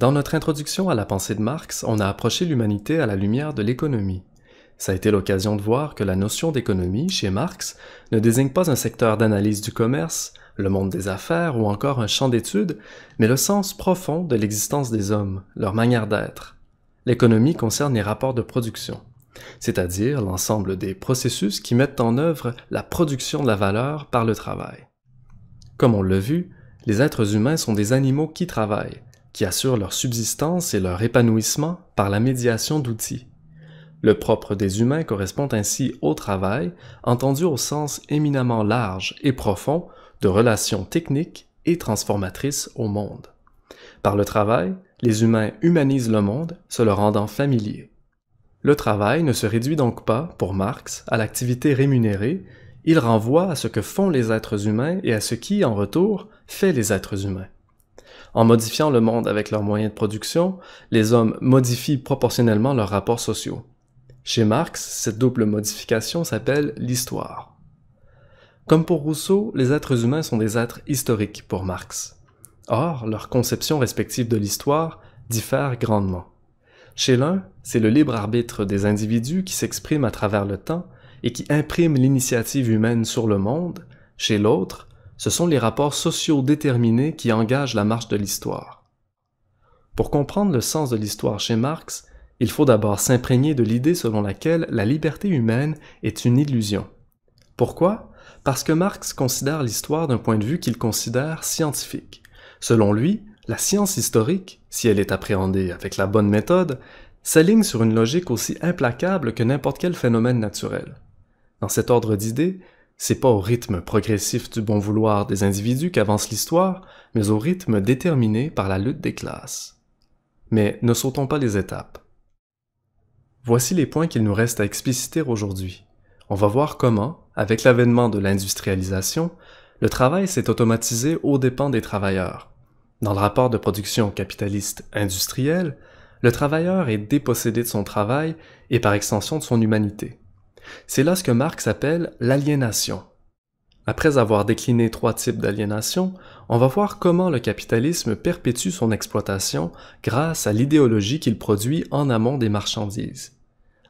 Dans notre introduction à la pensée de Marx, on a approché l'humanité à la lumière de l'économie. Ça a été l'occasion de voir que la notion d'économie, chez Marx, ne désigne pas un secteur d'analyse du commerce, le monde des affaires ou encore un champ d'études, mais le sens profond de l'existence des hommes, leur manière d'être. L'économie concerne les rapports de production, c'est-à-dire l'ensemble des processus qui mettent en œuvre la production de la valeur par le travail. Comme on l'a vu, les êtres humains sont des animaux qui travaillent, qui assurent leur subsistance et leur épanouissement par la médiation d'outils. Le propre des humains correspond ainsi au travail, entendu au sens éminemment large et profond de relations techniques et transformatrices au monde. Par le travail, les humains humanisent le monde, se le rendant familier. Le travail ne se réduit donc pas, pour Marx, à l'activité rémunérée, il renvoie à ce que font les êtres humains et à ce qui, en retour, fait les êtres humains. En modifiant le monde avec leurs moyens de production, les hommes modifient proportionnellement leurs rapports sociaux. Chez Marx, cette double modification s'appelle l'histoire. Comme pour Rousseau, les êtres humains sont des êtres historiques pour Marx. Or, leurs conceptions respectives de l'histoire diffèrent grandement. Chez l'un, c'est le libre arbitre des individus qui s'exprime à travers le temps et qui imprime l'initiative humaine sur le monde. Chez l'autre, ce sont les rapports sociaux déterminés qui engagent la marche de l'histoire. Pour comprendre le sens de l'histoire chez Marx, il faut d'abord s'imprégner de l'idée selon laquelle la liberté humaine est une illusion. Pourquoi Parce que Marx considère l'histoire d'un point de vue qu'il considère scientifique. Selon lui, la science historique, si elle est appréhendée avec la bonne méthode, s'aligne sur une logique aussi implacable que n'importe quel phénomène naturel. Dans cet ordre d'idées, c'est pas au rythme progressif du bon vouloir des individus qu'avance l'histoire, mais au rythme déterminé par la lutte des classes. Mais ne sautons pas les étapes. Voici les points qu'il nous reste à expliciter aujourd'hui. On va voir comment, avec l'avènement de l'industrialisation, le travail s'est automatisé aux dépens des travailleurs. Dans le rapport de production capitaliste industriel le travailleur est dépossédé de son travail et par extension de son humanité. C'est là ce que Marx appelle l'aliénation. Après avoir décliné trois types d'aliénation, on va voir comment le capitalisme perpétue son exploitation grâce à l'idéologie qu'il produit en amont des marchandises.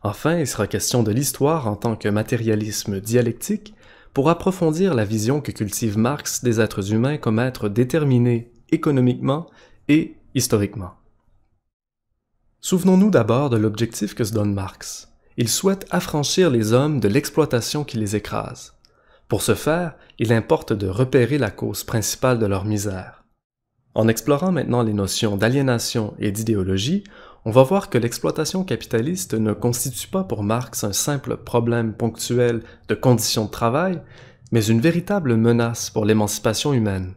Enfin, il sera question de l'histoire en tant que matérialisme dialectique pour approfondir la vision que cultive Marx des êtres humains comme êtres déterminés économiquement et historiquement. Souvenons-nous d'abord de l'objectif que se donne Marx il souhaite affranchir les hommes de l'exploitation qui les écrase. Pour ce faire, il importe de repérer la cause principale de leur misère. En explorant maintenant les notions d'aliénation et d'idéologie, on va voir que l'exploitation capitaliste ne constitue pas pour Marx un simple problème ponctuel de conditions de travail, mais une véritable menace pour l'émancipation humaine.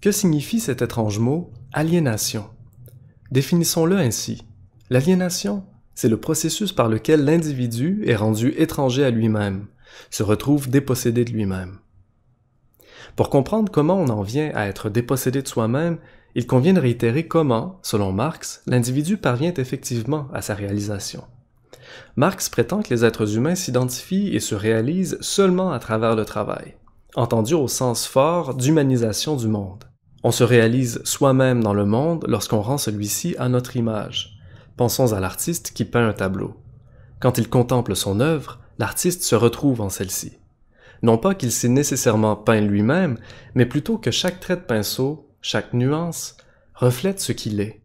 Que signifie cet étrange mot aliénation Définissons-le ainsi. L'aliénation, c'est le processus par lequel l'individu est rendu étranger à lui-même, se retrouve dépossédé de lui-même. Pour comprendre comment on en vient à être dépossédé de soi-même, il convient de réitérer comment, selon Marx, l'individu parvient effectivement à sa réalisation. Marx prétend que les êtres humains s'identifient et se réalisent seulement à travers le travail, entendu au sens fort d'humanisation du monde. On se réalise soi-même dans le monde lorsqu'on rend celui-ci à notre image, Pensons à l'artiste qui peint un tableau. Quand il contemple son œuvre, l'artiste se retrouve en celle-ci. Non pas qu'il s'est nécessairement peint lui-même, mais plutôt que chaque trait de pinceau, chaque nuance, reflète ce qu'il est.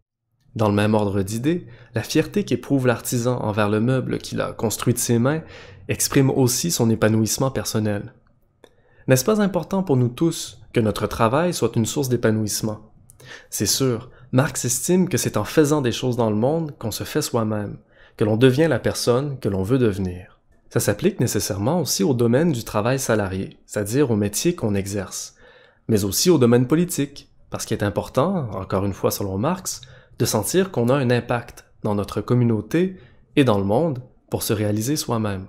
Dans le même ordre d'idées, la fierté qu'éprouve l'artisan envers le meuble qu'il a construit de ses mains exprime aussi son épanouissement personnel. N'est-ce pas important pour nous tous que notre travail soit une source d'épanouissement? C'est sûr, Marx estime que c'est en faisant des choses dans le monde qu'on se fait soi-même, que l'on devient la personne que l'on veut devenir. Ça s'applique nécessairement aussi au domaine du travail salarié, c'est-à-dire au métier qu'on exerce, mais aussi au domaine politique, parce qu'il est important, encore une fois selon Marx, de sentir qu'on a un impact dans notre communauté et dans le monde pour se réaliser soi-même.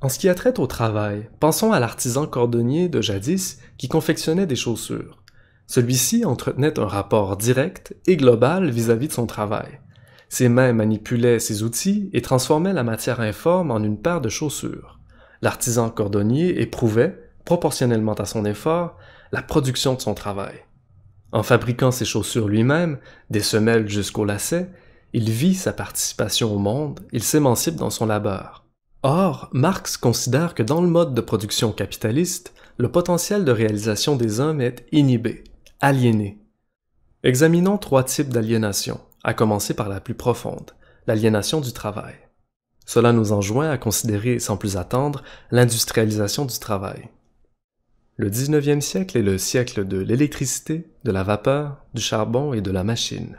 En ce qui a trait au travail, pensons à l'artisan cordonnier de jadis qui confectionnait des chaussures. Celui-ci entretenait un rapport direct et global vis-à-vis de son travail. Ses mains manipulaient ses outils et transformaient la matière informe en une paire de chaussures. L'artisan cordonnier éprouvait, proportionnellement à son effort, la production de son travail. En fabriquant ses chaussures lui-même, des semelles jusqu'aux lacets, il vit sa participation au monde, il s'émancipe dans son labeur. Or, Marx considère que dans le mode de production capitaliste, le potentiel de réalisation des hommes est inhibé aliéné. Examinons trois types d'aliénation, à commencer par la plus profonde, l'aliénation du travail. Cela nous enjoint à considérer sans plus attendre l'industrialisation du travail. Le 19e siècle est le siècle de l'électricité, de la vapeur, du charbon et de la machine.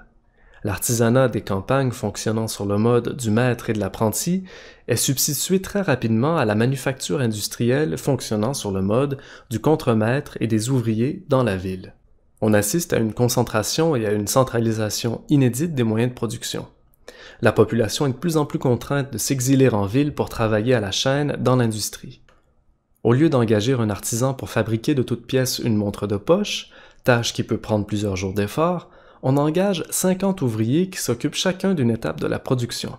L'artisanat des campagnes fonctionnant sur le mode du maître et de l'apprenti est substitué très rapidement à la manufacture industrielle fonctionnant sur le mode du contremaître et des ouvriers dans la ville. On assiste à une concentration et à une centralisation inédite des moyens de production. La population est de plus en plus contrainte de s'exiler en ville pour travailler à la chaîne dans l'industrie. Au lieu d'engager un artisan pour fabriquer de toutes pièces une montre de poche, tâche qui peut prendre plusieurs jours d'effort, on engage 50 ouvriers qui s'occupent chacun d'une étape de la production.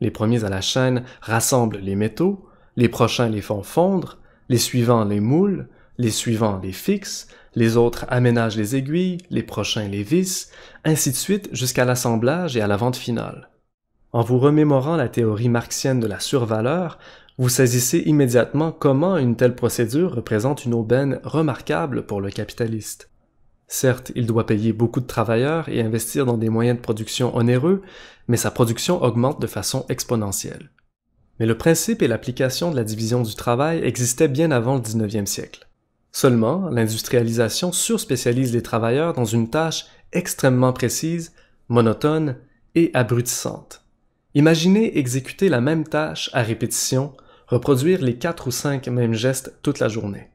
Les premiers à la chaîne rassemblent les métaux, les prochains les font fondre, les suivants les moulent, les suivants les fixent, les autres aménagent les aiguilles, les prochains les vis, ainsi de suite jusqu'à l'assemblage et à la vente finale. En vous remémorant la théorie marxienne de la survaleur, vous saisissez immédiatement comment une telle procédure représente une aubaine remarquable pour le capitaliste. Certes, il doit payer beaucoup de travailleurs et investir dans des moyens de production onéreux, mais sa production augmente de façon exponentielle. Mais le principe et l'application de la division du travail existaient bien avant le 19e siècle. Seulement, l'industrialisation surspécialise les travailleurs dans une tâche extrêmement précise, monotone et abrutissante. Imaginez exécuter la même tâche à répétition, reproduire les quatre ou cinq mêmes gestes toute la journée.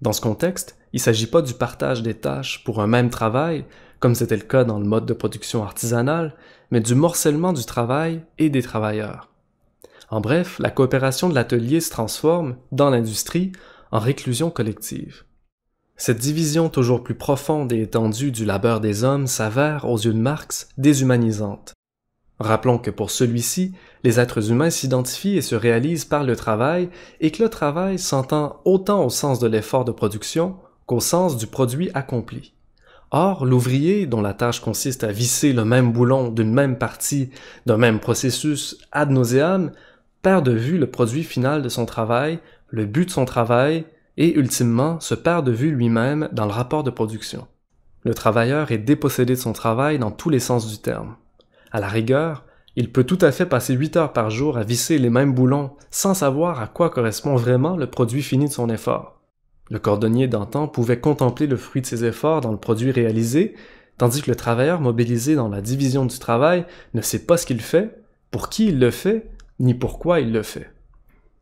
Dans ce contexte, il ne s'agit pas du partage des tâches pour un même travail, comme c'était le cas dans le mode de production artisanale, mais du morcellement du travail et des travailleurs. En bref, la coopération de l'atelier se transforme, dans l'industrie, en réclusion collective. Cette division toujours plus profonde et étendue du labeur des hommes s'avère, aux yeux de Marx, déshumanisante. Rappelons que pour celui-ci, les êtres humains s'identifient et se réalisent par le travail et que le travail s'entend autant au sens de l'effort de production qu'au sens du produit accompli. Or, l'ouvrier, dont la tâche consiste à visser le même boulon d'une même partie, d'un même processus ad nauseam, perd de vue le produit final de son travail le but de son travail et ultimement se perd de vue lui-même dans le rapport de production. Le travailleur est dépossédé de son travail dans tous les sens du terme. À la rigueur, il peut tout à fait passer 8 heures par jour à visser les mêmes boulons sans savoir à quoi correspond vraiment le produit fini de son effort. Le cordonnier d'antan pouvait contempler le fruit de ses efforts dans le produit réalisé, tandis que le travailleur mobilisé dans la division du travail ne sait pas ce qu'il fait, pour qui il le fait, ni pourquoi il le fait.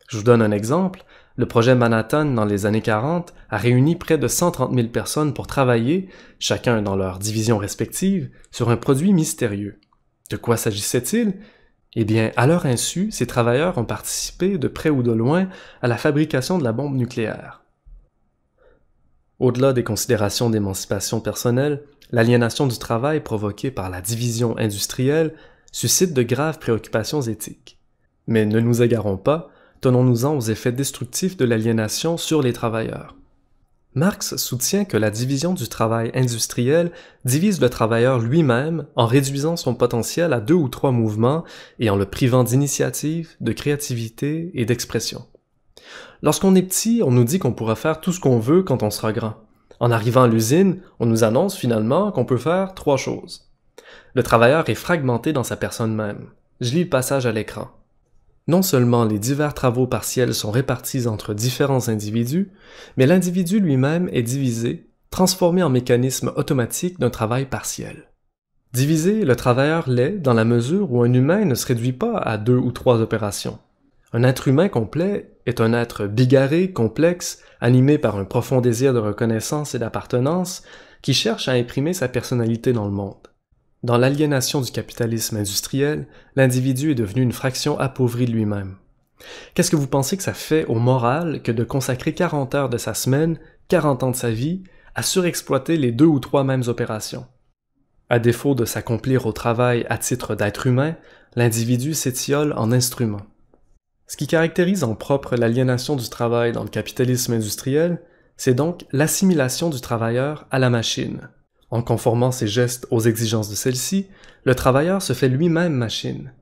Je vous donne un exemple. Le projet Manhattan, dans les années 40, a réuni près de 130 000 personnes pour travailler, chacun dans leur division respective, sur un produit mystérieux. De quoi s'agissait-il Eh bien, à leur insu, ces travailleurs ont participé, de près ou de loin, à la fabrication de la bombe nucléaire. Au-delà des considérations d'émancipation personnelle, l'aliénation du travail provoquée par la division industrielle suscite de graves préoccupations éthiques. Mais ne nous égarons pas, Tenons-nous-en aux effets destructifs de l'aliénation sur les travailleurs. Marx soutient que la division du travail industriel divise le travailleur lui-même en réduisant son potentiel à deux ou trois mouvements et en le privant d'initiative, de créativité et d'expression. Lorsqu'on est petit, on nous dit qu'on pourra faire tout ce qu'on veut quand on sera grand. En arrivant à l'usine, on nous annonce finalement qu'on peut faire trois choses. Le travailleur est fragmenté dans sa personne même. Je lis le passage à l'écran. Non seulement les divers travaux partiels sont répartis entre différents individus, mais l'individu lui-même est divisé, transformé en mécanisme automatique d'un travail partiel. Divisé, le travailleur l'est dans la mesure où un humain ne se réduit pas à deux ou trois opérations. Un être humain complet est un être bigarré, complexe, animé par un profond désir de reconnaissance et d'appartenance, qui cherche à imprimer sa personnalité dans le monde. Dans l'aliénation du capitalisme industriel, l'individu est devenu une fraction appauvrie de lui-même. Qu'est-ce que vous pensez que ça fait au moral que de consacrer 40 heures de sa semaine, 40 ans de sa vie, à surexploiter les deux ou trois mêmes opérations? À défaut de s'accomplir au travail à titre d'être humain, l'individu s'étiole en instrument. Ce qui caractérise en propre l'aliénation du travail dans le capitalisme industriel, c'est donc l'assimilation du travailleur à la machine, en conformant ses gestes aux exigences de celle-ci, le travailleur se fait lui-même machine.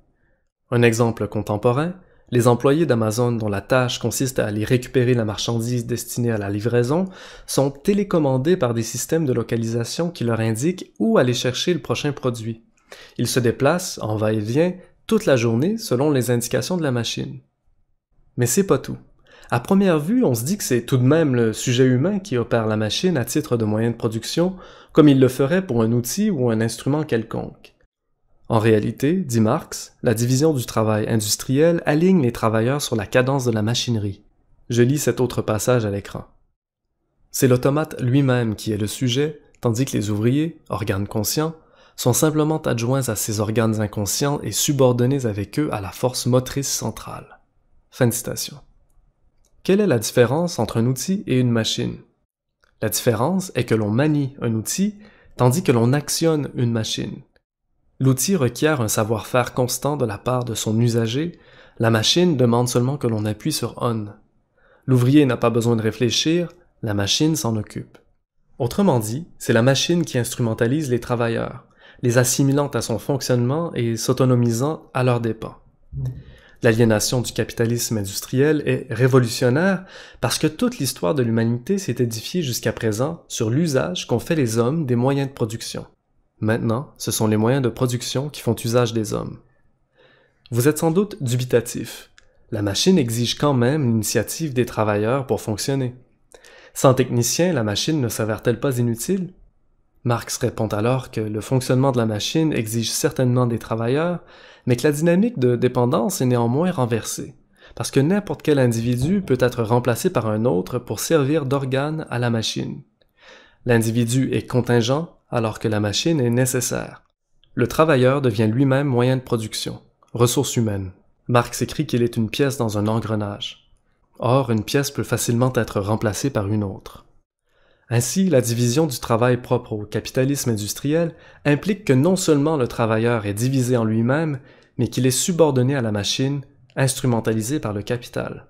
Un exemple contemporain, les employés d'Amazon dont la tâche consiste à aller récupérer la marchandise destinée à la livraison sont télécommandés par des systèmes de localisation qui leur indiquent où aller chercher le prochain produit. Ils se déplacent en va-et-vient toute la journée selon les indications de la machine. Mais c'est pas tout. À première vue, on se dit que c'est tout de même le sujet humain qui opère la machine à titre de moyen de production, comme il le ferait pour un outil ou un instrument quelconque. En réalité, dit Marx, la division du travail industriel aligne les travailleurs sur la cadence de la machinerie. Je lis cet autre passage à l'écran. C'est l'automate lui-même qui est le sujet, tandis que les ouvriers, organes conscients, sont simplement adjoints à ces organes inconscients et subordonnés avec eux à la force motrice centrale. Fin de citation. Quelle est la différence entre un outil et une machine La différence est que l'on manie un outil tandis que l'on actionne une machine. L'outil requiert un savoir-faire constant de la part de son usager, la machine demande seulement que l'on appuie sur on. L'ouvrier n'a pas besoin de réfléchir, la machine s'en occupe. Autrement dit, c'est la machine qui instrumentalise les travailleurs, les assimilant à son fonctionnement et s'autonomisant à leurs dépens. L'aliénation du capitalisme industriel est révolutionnaire parce que toute l'histoire de l'humanité s'est édifiée jusqu'à présent sur l'usage qu'ont fait les hommes des moyens de production. Maintenant, ce sont les moyens de production qui font usage des hommes. Vous êtes sans doute dubitatif. La machine exige quand même l'initiative des travailleurs pour fonctionner. Sans technicien, la machine ne s'avère-t-elle pas inutile Marx répond alors que le fonctionnement de la machine exige certainement des travailleurs, mais que la dynamique de dépendance est néanmoins renversée, parce que n'importe quel individu peut être remplacé par un autre pour servir d'organe à la machine. L'individu est contingent alors que la machine est nécessaire. Le travailleur devient lui-même moyen de production, ressource humaine. Marx écrit qu'il est une pièce dans un engrenage. Or, une pièce peut facilement être remplacée par une autre. Ainsi, la division du travail propre au capitalisme industriel implique que non seulement le travailleur est divisé en lui-même, mais qu'il est subordonné à la machine, instrumentalisée par le capital.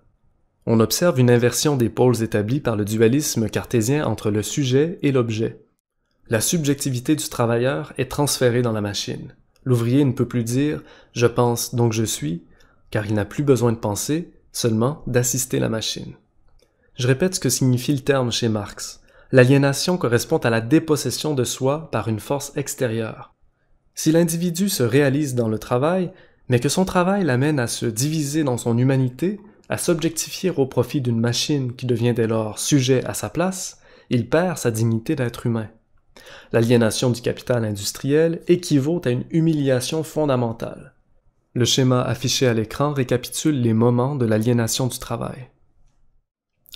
On observe une inversion des pôles établis par le dualisme cartésien entre le sujet et l'objet. La subjectivité du travailleur est transférée dans la machine. L'ouvrier ne peut plus dire je pense donc je suis, car il n'a plus besoin de penser, seulement d'assister la machine. Je répète ce que signifie le terme chez Marx. L'aliénation correspond à la dépossession de soi par une force extérieure. Si l'individu se réalise dans le travail, mais que son travail l'amène à se diviser dans son humanité, à s'objectifier au profit d'une machine qui devient dès lors sujet à sa place, il perd sa dignité d'être humain. L'aliénation du capital industriel équivaut à une humiliation fondamentale. Le schéma affiché à l'écran récapitule les moments de l'aliénation du travail.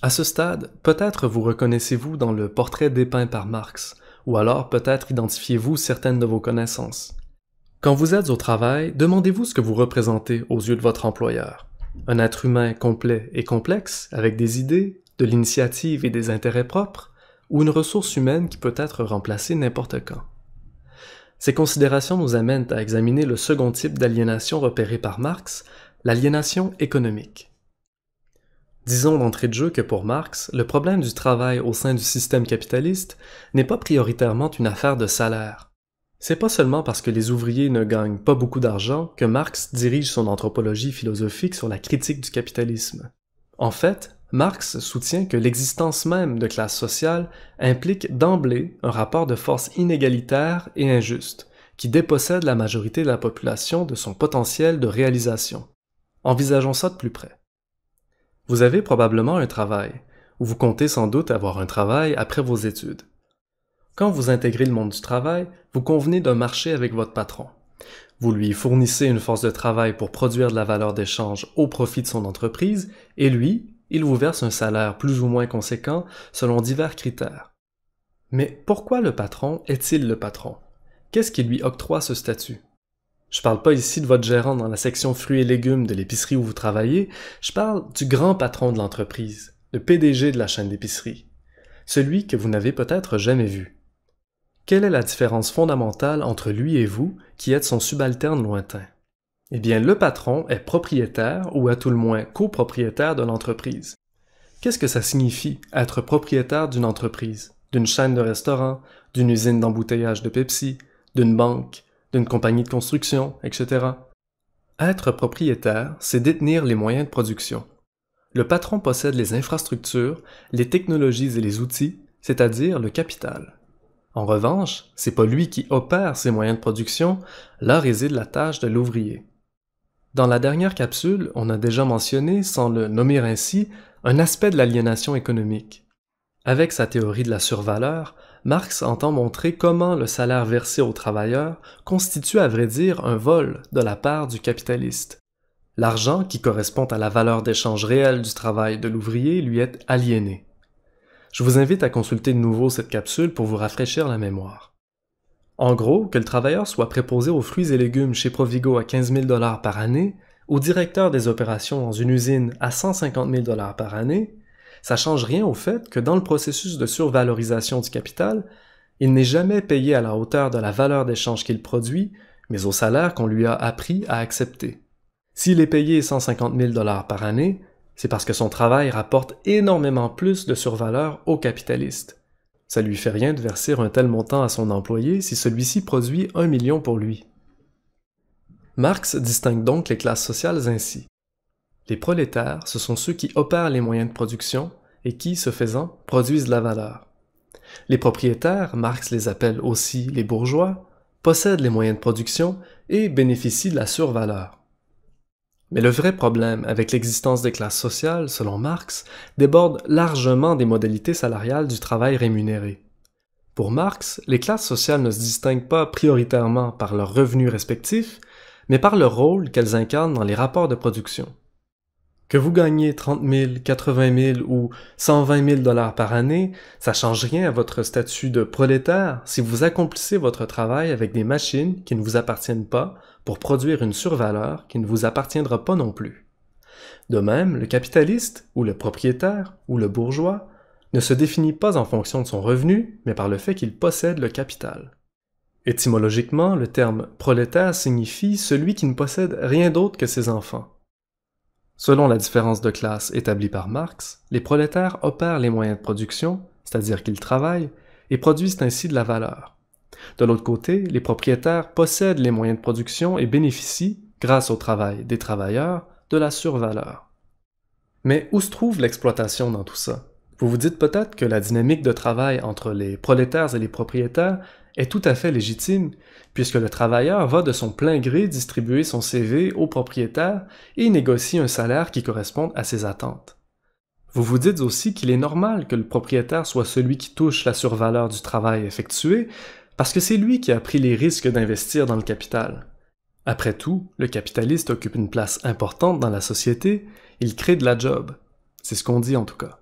À ce stade, peut-être vous reconnaissez-vous dans le portrait dépeint par Marx, ou alors peut-être identifiez-vous certaines de vos connaissances. Quand vous êtes au travail, demandez-vous ce que vous représentez aux yeux de votre employeur. Un être humain complet et complexe, avec des idées, de l'initiative et des intérêts propres, ou une ressource humaine qui peut être remplacée n'importe quand. Ces considérations nous amènent à examiner le second type d'aliénation repéré par Marx, l'aliénation économique. Disons d'entrée de jeu que pour Marx, le problème du travail au sein du système capitaliste n'est pas prioritairement une affaire de salaire. C'est pas seulement parce que les ouvriers ne gagnent pas beaucoup d'argent que Marx dirige son anthropologie philosophique sur la critique du capitalisme. En fait, Marx soutient que l'existence même de classes sociales implique d'emblée un rapport de force inégalitaire et injuste, qui dépossède la majorité de la population de son potentiel de réalisation. Envisageons ça de plus près. Vous avez probablement un travail, ou vous comptez sans doute avoir un travail après vos études. Quand vous intégrez le monde du travail, vous convenez d'un marché avec votre patron. Vous lui fournissez une force de travail pour produire de la valeur d'échange au profit de son entreprise, et lui, il vous verse un salaire plus ou moins conséquent selon divers critères. Mais pourquoi le patron est-il le patron Qu'est-ce qui lui octroie ce statut je parle pas ici de votre gérant dans la section fruits et légumes de l'épicerie où vous travaillez, je parle du grand patron de l'entreprise, le PDG de la chaîne d'épicerie, celui que vous n'avez peut-être jamais vu. Quelle est la différence fondamentale entre lui et vous qui êtes son subalterne lointain? Eh bien, le patron est propriétaire ou à tout le moins copropriétaire de l'entreprise. Qu'est-ce que ça signifie être propriétaire d'une entreprise, d'une chaîne de restaurants, d'une usine d'embouteillage de Pepsi, d'une banque, d'une compagnie de construction, etc. Être propriétaire, c'est détenir les moyens de production. Le patron possède les infrastructures, les technologies et les outils, c'est-à-dire le capital. En revanche, c'est pas lui qui opère ces moyens de production, là réside la tâche de l'ouvrier. Dans la dernière capsule, on a déjà mentionné, sans le nommer ainsi, un aspect de l'aliénation économique. Avec sa théorie de la survaleur, Marx entend montrer comment le salaire versé au travailleur constitue à vrai dire un vol de la part du capitaliste. L'argent, qui correspond à la valeur d'échange réelle du travail de l'ouvrier, lui est aliéné. Je vous invite à consulter de nouveau cette capsule pour vous rafraîchir la mémoire. En gros, que le travailleur soit préposé aux fruits et légumes chez Provigo à 15 000 dollars par année, ou directeur des opérations dans une usine à 150 000 dollars par année, ça change rien au fait que dans le processus de survalorisation du capital, il n'est jamais payé à la hauteur de la valeur d'échange qu'il produit, mais au salaire qu'on lui a appris à accepter. S'il est payé 150 000 dollars par année, c'est parce que son travail rapporte énormément plus de survaleur au capitaliste. Ça lui fait rien de verser un tel montant à son employé si celui-ci produit un million pour lui. Marx distingue donc les classes sociales ainsi. Les prolétaires, ce sont ceux qui opèrent les moyens de production et qui, ce faisant, produisent de la valeur. Les propriétaires, Marx les appelle aussi les bourgeois, possèdent les moyens de production et bénéficient de la survaleur. Mais le vrai problème avec l'existence des classes sociales, selon Marx, déborde largement des modalités salariales du travail rémunéré. Pour Marx, les classes sociales ne se distinguent pas prioritairement par leurs revenus respectifs, mais par le rôle qu'elles incarnent dans les rapports de production. Que vous gagnez 30 000, 80 000 ou 120 000 dollars par année, ça change rien à votre statut de prolétaire si vous accomplissez votre travail avec des machines qui ne vous appartiennent pas pour produire une survaleur qui ne vous appartiendra pas non plus. De même, le capitaliste ou le propriétaire ou le bourgeois ne se définit pas en fonction de son revenu, mais par le fait qu'il possède le capital. Étymologiquement, le terme prolétaire signifie celui qui ne possède rien d'autre que ses enfants. Selon la différence de classe établie par Marx, les prolétaires opèrent les moyens de production, c'est-à-dire qu'ils travaillent, et produisent ainsi de la valeur. De l'autre côté, les propriétaires possèdent les moyens de production et bénéficient, grâce au travail des travailleurs, de la survaleur. Mais où se trouve l'exploitation dans tout ça Vous vous dites peut-être que la dynamique de travail entre les prolétaires et les propriétaires est tout à fait légitime, puisque le travailleur va de son plein gré distribuer son CV au propriétaire et négocie un salaire qui corresponde à ses attentes. Vous vous dites aussi qu'il est normal que le propriétaire soit celui qui touche la survaleur du travail effectué, parce que c'est lui qui a pris les risques d'investir dans le capital. Après tout, le capitaliste occupe une place importante dans la société, il crée de la job. C'est ce qu'on dit en tout cas.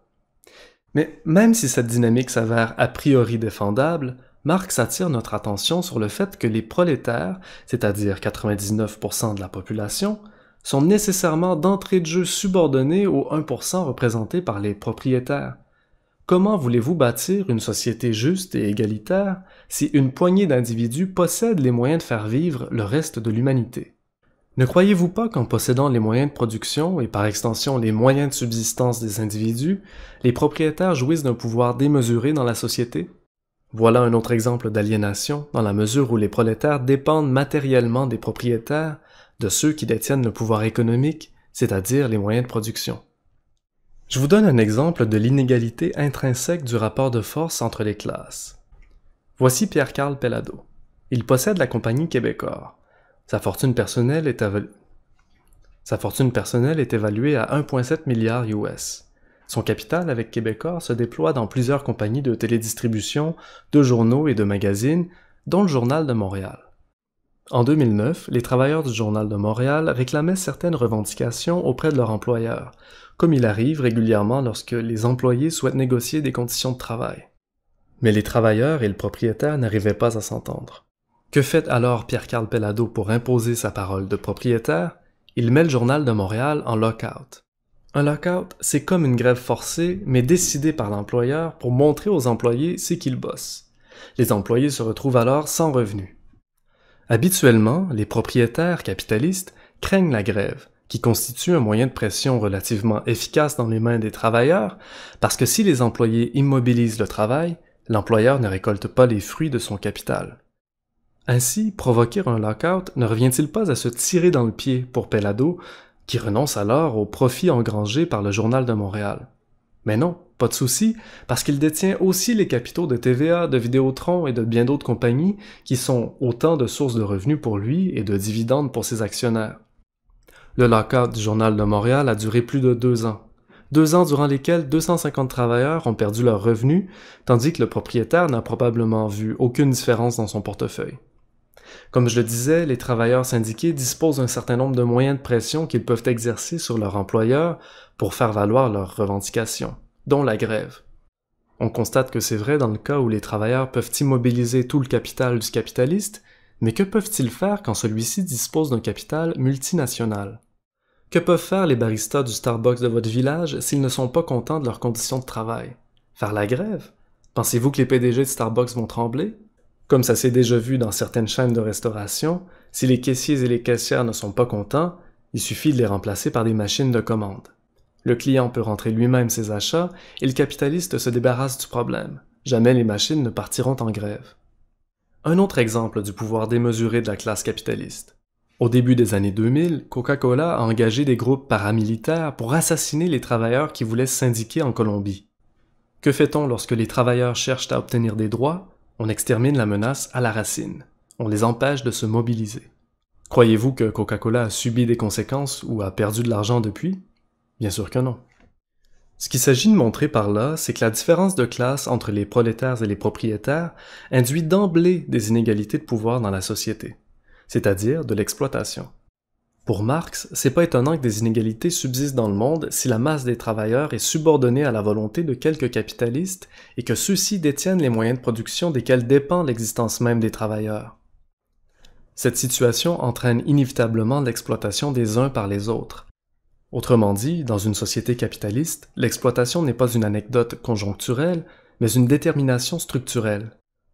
Mais même si cette dynamique s'avère a priori défendable, Marx attire notre attention sur le fait que les prolétaires, c'est-à-dire 99% de la population, sont nécessairement d'entrée de jeu subordonnés aux 1% représentés par les propriétaires. Comment voulez-vous bâtir une société juste et égalitaire si une poignée d'individus possède les moyens de faire vivre le reste de l'humanité Ne croyez-vous pas qu'en possédant les moyens de production et par extension les moyens de subsistance des individus, les propriétaires jouissent d'un pouvoir démesuré dans la société voilà un autre exemple d'aliénation, dans la mesure où les prolétaires dépendent matériellement des propriétaires, de ceux qui détiennent le pouvoir économique, c'est-à-dire les moyens de production. Je vous donne un exemple de l'inégalité intrinsèque du rapport de force entre les classes. Voici Pierre-Carl Pellado. Il possède la compagnie Québecor. Sa fortune personnelle est, Sa fortune personnelle est évaluée à 1,7 milliard US. Son capital avec Québecor se déploie dans plusieurs compagnies de télédistribution, de journaux et de magazines, dont le Journal de Montréal. En 2009, les travailleurs du Journal de Montréal réclamaient certaines revendications auprès de leur employeur, comme il arrive régulièrement lorsque les employés souhaitent négocier des conditions de travail. Mais les travailleurs et le propriétaire n'arrivaient pas à s'entendre. Que fait alors Pierre-Carl Pellado pour imposer sa parole de propriétaire Il met le Journal de Montréal en lockout. Un lockout, c'est comme une grève forcée, mais décidée par l'employeur pour montrer aux employés c'est qu'ils bossent. Les employés se retrouvent alors sans revenus. Habituellement, les propriétaires capitalistes craignent la grève, qui constitue un moyen de pression relativement efficace dans les mains des travailleurs, parce que si les employés immobilisent le travail, l'employeur ne récolte pas les fruits de son capital. Ainsi, provoquer un lockout ne revient-il pas à se tirer dans le pied pour Pelado, qui renonce alors aux profits engrangés par le Journal de Montréal. Mais non, pas de souci, parce qu'il détient aussi les capitaux de TVA, de Vidéotron et de bien d'autres compagnies qui sont autant de sources de revenus pour lui et de dividendes pour ses actionnaires. Le lock-out du Journal de Montréal a duré plus de deux ans. Deux ans durant lesquels 250 travailleurs ont perdu leurs revenus, tandis que le propriétaire n'a probablement vu aucune différence dans son portefeuille. Comme je le disais, les travailleurs syndiqués disposent d'un certain nombre de moyens de pression qu'ils peuvent exercer sur leur employeur pour faire valoir leurs revendications, dont la grève. On constate que c'est vrai dans le cas où les travailleurs peuvent immobiliser tout le capital du capitaliste, mais que peuvent-ils faire quand celui-ci dispose d'un capital multinational Que peuvent faire les baristas du Starbucks de votre village s'ils ne sont pas contents de leurs conditions de travail Faire la grève Pensez-vous que les PDG de Starbucks vont trembler comme ça s'est déjà vu dans certaines chaînes de restauration, si les caissiers et les caissières ne sont pas contents, il suffit de les remplacer par des machines de commande. Le client peut rentrer lui-même ses achats et le capitaliste se débarrasse du problème. Jamais les machines ne partiront en grève. Un autre exemple du pouvoir démesuré de la classe capitaliste. Au début des années 2000, Coca-Cola a engagé des groupes paramilitaires pour assassiner les travailleurs qui voulaient syndiquer en Colombie. Que fait-on lorsque les travailleurs cherchent à obtenir des droits on extermine la menace à la racine. On les empêche de se mobiliser. Croyez-vous que Coca-Cola a subi des conséquences ou a perdu de l'argent depuis Bien sûr que non. Ce qu'il s'agit de montrer par là, c'est que la différence de classe entre les prolétaires et les propriétaires induit d'emblée des inégalités de pouvoir dans la société, c'est-à-dire de l'exploitation. Pour Marx, c'est pas étonnant que des inégalités subsistent dans le monde si la masse des travailleurs est subordonnée à la volonté de quelques capitalistes et que ceux-ci détiennent les moyens de production desquels dépend l'existence même des travailleurs. Cette situation entraîne inévitablement l'exploitation des uns par les autres. Autrement dit, dans une société capitaliste, l'exploitation n'est pas une anecdote conjoncturelle, mais une détermination structurelle.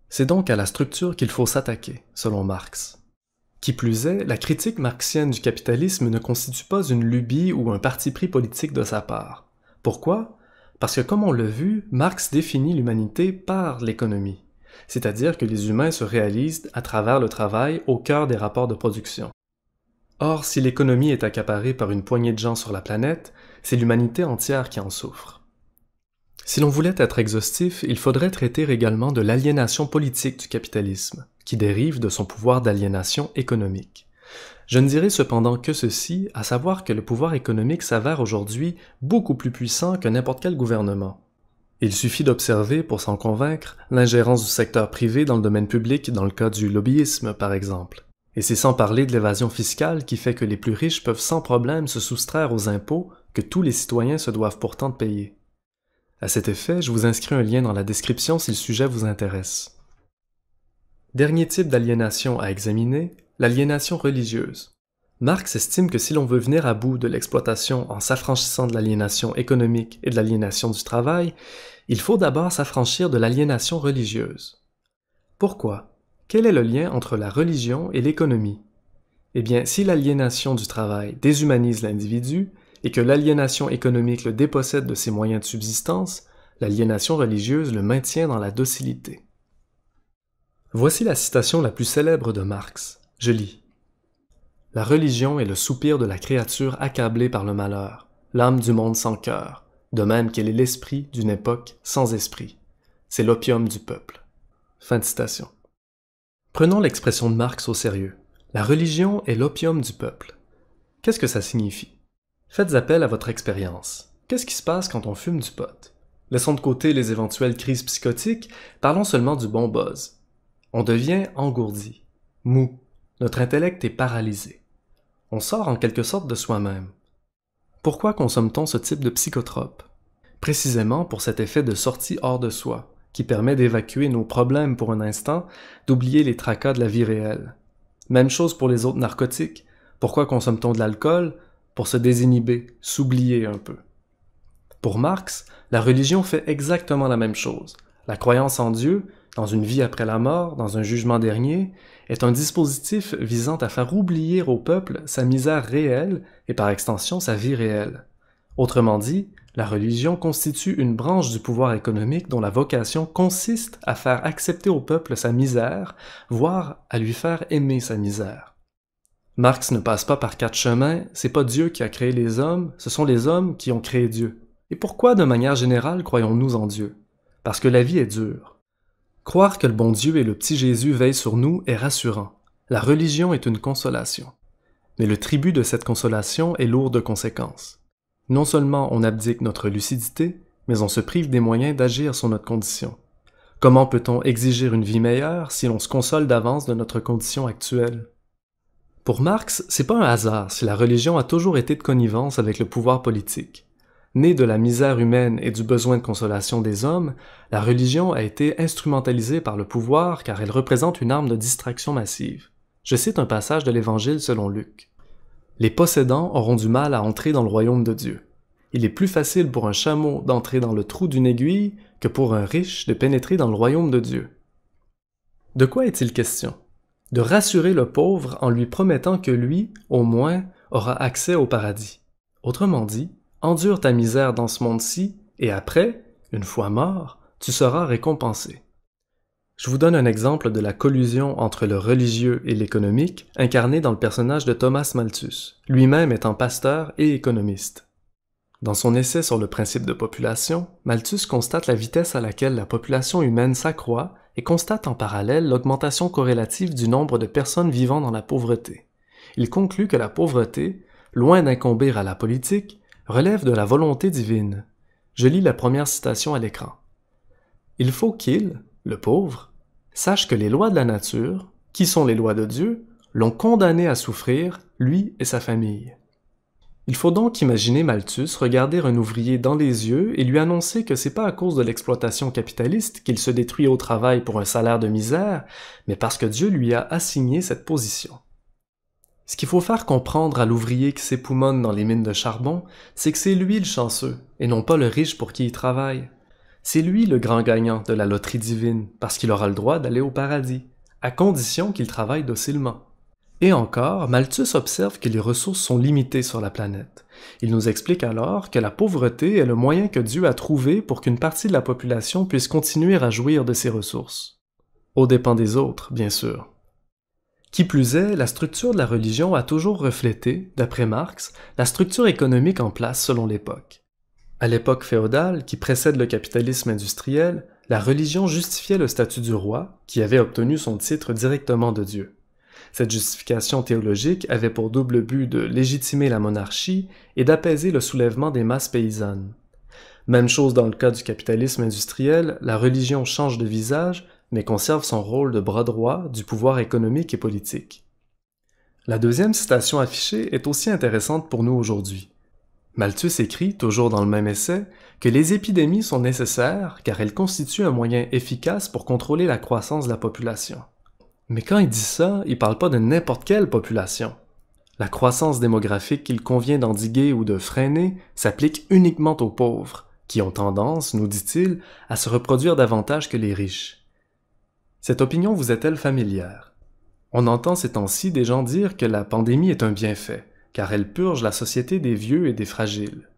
C'est donc à la structure qu'il faut s'attaquer, selon Marx. Qui plus est, la critique marxienne du capitalisme ne constitue pas une lubie ou un parti pris politique de sa part. Pourquoi Parce que comme on l'a vu, Marx définit l'humanité par l'économie, c'est-à-dire que les humains se réalisent à travers le travail au cœur des rapports de production. Or, si l'économie est accaparée par une poignée de gens sur la planète, c'est l'humanité entière qui en souffre. Si l'on voulait être exhaustif, il faudrait traiter également de l'aliénation politique du capitalisme qui dérive de son pouvoir d'aliénation économique. Je ne dirai cependant que ceci, à savoir que le pouvoir économique s'avère aujourd'hui beaucoup plus puissant que n'importe quel gouvernement. Il suffit d'observer, pour s'en convaincre, l'ingérence du secteur privé dans le domaine public dans le cas du lobbyisme, par exemple. Et c'est sans parler de l'évasion fiscale qui fait que les plus riches peuvent sans problème se soustraire aux impôts que tous les citoyens se doivent pourtant de payer. À cet effet, je vous inscris un lien dans la description si le sujet vous intéresse. Dernier type d'aliénation à examiner, l'aliénation religieuse. Marx estime que si l'on veut venir à bout de l'exploitation en s'affranchissant de l'aliénation économique et de l'aliénation du travail, il faut d'abord s'affranchir de l'aliénation religieuse. Pourquoi Quel est le lien entre la religion et l'économie Eh bien, si l'aliénation du travail déshumanise l'individu et que l'aliénation économique le dépossède de ses moyens de subsistance, l'aliénation religieuse le maintient dans la docilité. Voici la citation la plus célèbre de Marx. Je lis. La religion est le soupir de la créature accablée par le malheur, l'âme du monde sans cœur, de même qu'elle est l'esprit d'une époque sans esprit. C'est l'opium du peuple. Fin de citation. Prenons l'expression de Marx au sérieux. La religion est l'opium du peuple. Qu'est-ce que ça signifie Faites appel à votre expérience. Qu'est-ce qui se passe quand on fume du pot Laissons de côté les éventuelles crises psychotiques, parlons seulement du bon buzz, on devient engourdi, mou, notre intellect est paralysé. On sort en quelque sorte de soi-même. Pourquoi consomme-t-on ce type de psychotrope Précisément pour cet effet de sortie hors de soi, qui permet d'évacuer nos problèmes pour un instant, d'oublier les tracas de la vie réelle. Même chose pour les autres narcotiques. Pourquoi consomme-t-on de l'alcool Pour se désinhiber, s'oublier un peu. Pour Marx, la religion fait exactement la même chose. La croyance en Dieu dans une vie après la mort, dans un jugement dernier, est un dispositif visant à faire oublier au peuple sa misère réelle et par extension sa vie réelle. Autrement dit, la religion constitue une branche du pouvoir économique dont la vocation consiste à faire accepter au peuple sa misère, voire à lui faire aimer sa misère. Marx ne passe pas par quatre chemins, c'est pas Dieu qui a créé les hommes, ce sont les hommes qui ont créé Dieu. Et pourquoi de manière générale croyons-nous en Dieu Parce que la vie est dure. Croire que le bon Dieu et le petit Jésus veillent sur nous est rassurant. La religion est une consolation. Mais le tribut de cette consolation est lourd de conséquences. Non seulement on abdique notre lucidité, mais on se prive des moyens d'agir sur notre condition. Comment peut-on exiger une vie meilleure si l'on se console d'avance de notre condition actuelle? Pour Marx, c'est pas un hasard si la religion a toujours été de connivence avec le pouvoir politique. Née de la misère humaine et du besoin de consolation des hommes, la religion a été instrumentalisée par le pouvoir car elle représente une arme de distraction massive. Je cite un passage de l'Évangile selon Luc. Les possédants auront du mal à entrer dans le royaume de Dieu. Il est plus facile pour un chameau d'entrer dans le trou d'une aiguille que pour un riche de pénétrer dans le royaume de Dieu. De quoi est-il question De rassurer le pauvre en lui promettant que lui, au moins, aura accès au paradis. Autrement dit, endure ta misère dans ce monde-ci, et après, une fois mort, tu seras récompensé. Je vous donne un exemple de la collusion entre le religieux et l'économique incarnée dans le personnage de Thomas Malthus, lui-même étant pasteur et économiste. Dans son essai sur le principe de population, Malthus constate la vitesse à laquelle la population humaine s'accroît et constate en parallèle l'augmentation corrélative du nombre de personnes vivant dans la pauvreté. Il conclut que la pauvreté, loin d'incomber à la politique, relève de la volonté divine. Je lis la première citation à l'écran. Il faut qu'il, le pauvre, sache que les lois de la nature, qui sont les lois de Dieu, l'ont condamné à souffrir, lui et sa famille. Il faut donc imaginer Malthus regarder un ouvrier dans les yeux et lui annoncer que c'est pas à cause de l'exploitation capitaliste qu'il se détruit au travail pour un salaire de misère, mais parce que Dieu lui a assigné cette position. Ce qu'il faut faire comprendre à l'ouvrier qui s'époumonne dans les mines de charbon, c'est que c'est lui le chanceux, et non pas le riche pour qui il travaille. C'est lui le grand gagnant de la loterie divine, parce qu'il aura le droit d'aller au paradis, à condition qu'il travaille docilement. Et encore, Malthus observe que les ressources sont limitées sur la planète. Il nous explique alors que la pauvreté est le moyen que Dieu a trouvé pour qu'une partie de la population puisse continuer à jouir de ses ressources. Au dépend des autres, bien sûr. Qui plus est, la structure de la religion a toujours reflété, d'après Marx, la structure économique en place selon l'époque. À l'époque féodale, qui précède le capitalisme industriel, la religion justifiait le statut du roi, qui avait obtenu son titre directement de Dieu. Cette justification théologique avait pour double but de légitimer la monarchie et d'apaiser le soulèvement des masses paysannes. Même chose dans le cas du capitalisme industriel, la religion change de visage mais conserve son rôle de bras droit du pouvoir économique et politique. La deuxième citation affichée est aussi intéressante pour nous aujourd'hui. Malthus écrit, toujours dans le même essai, que les épidémies sont nécessaires car elles constituent un moyen efficace pour contrôler la croissance de la population. Mais quand il dit ça, il parle pas de n'importe quelle population. La croissance démographique qu'il convient d'endiguer ou de freiner s'applique uniquement aux pauvres, qui ont tendance, nous dit-il, à se reproduire davantage que les riches. Cette opinion vous est-elle familière On entend ces temps-ci des gens dire que la pandémie est un bienfait, car elle purge la société des vieux et des fragiles.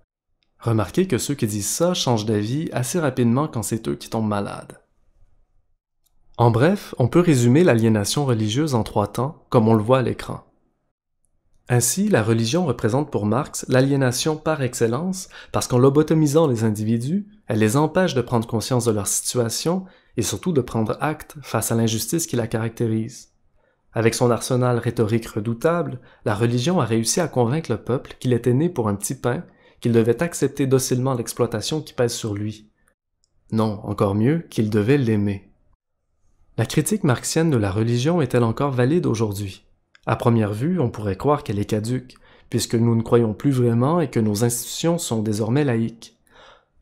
Remarquez que ceux qui disent ça changent d'avis assez rapidement quand c'est eux qui tombent malades. En bref, on peut résumer l'aliénation religieuse en trois temps, comme on le voit à l'écran. Ainsi, la religion représente pour Marx l'aliénation par excellence, parce qu'en lobotomisant les individus, elle les empêche de prendre conscience de leur situation et surtout de prendre acte face à l'injustice qui la caractérise. Avec son arsenal rhétorique redoutable, la religion a réussi à convaincre le peuple qu'il était né pour un petit pain, qu'il devait accepter docilement l'exploitation qui pèse sur lui. Non, encore mieux, qu'il devait l'aimer. La critique marxienne de la religion est-elle encore valide aujourd'hui À première vue, on pourrait croire qu'elle est caduque, puisque nous ne croyons plus vraiment et que nos institutions sont désormais laïques.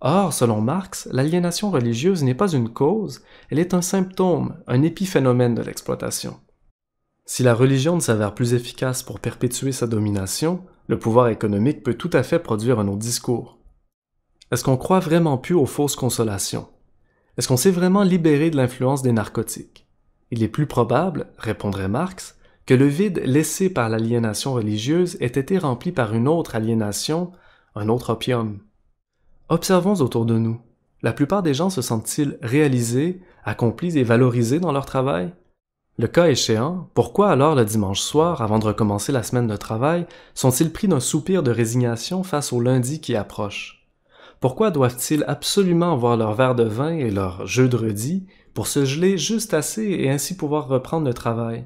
Or, selon Marx, l'aliénation religieuse n'est pas une cause, elle est un symptôme, un épiphénomène de l'exploitation. Si la religion ne s'avère plus efficace pour perpétuer sa domination, le pouvoir économique peut tout à fait produire un autre discours. Est-ce qu'on croit vraiment plus aux fausses consolations? Est-ce qu'on s'est vraiment libéré de l'influence des narcotiques? Il est plus probable, répondrait Marx, que le vide laissé par l'aliénation religieuse ait été rempli par une autre aliénation, un autre opium. Observons autour de nous. La plupart des gens se sentent-ils réalisés, accomplis et valorisés dans leur travail Le cas échéant, pourquoi alors le dimanche soir, avant de recommencer la semaine de travail, sont-ils pris d'un soupir de résignation face au lundi qui approche Pourquoi doivent-ils absolument avoir leur verre de vin et leur jeu de redis pour se geler juste assez et ainsi pouvoir reprendre le travail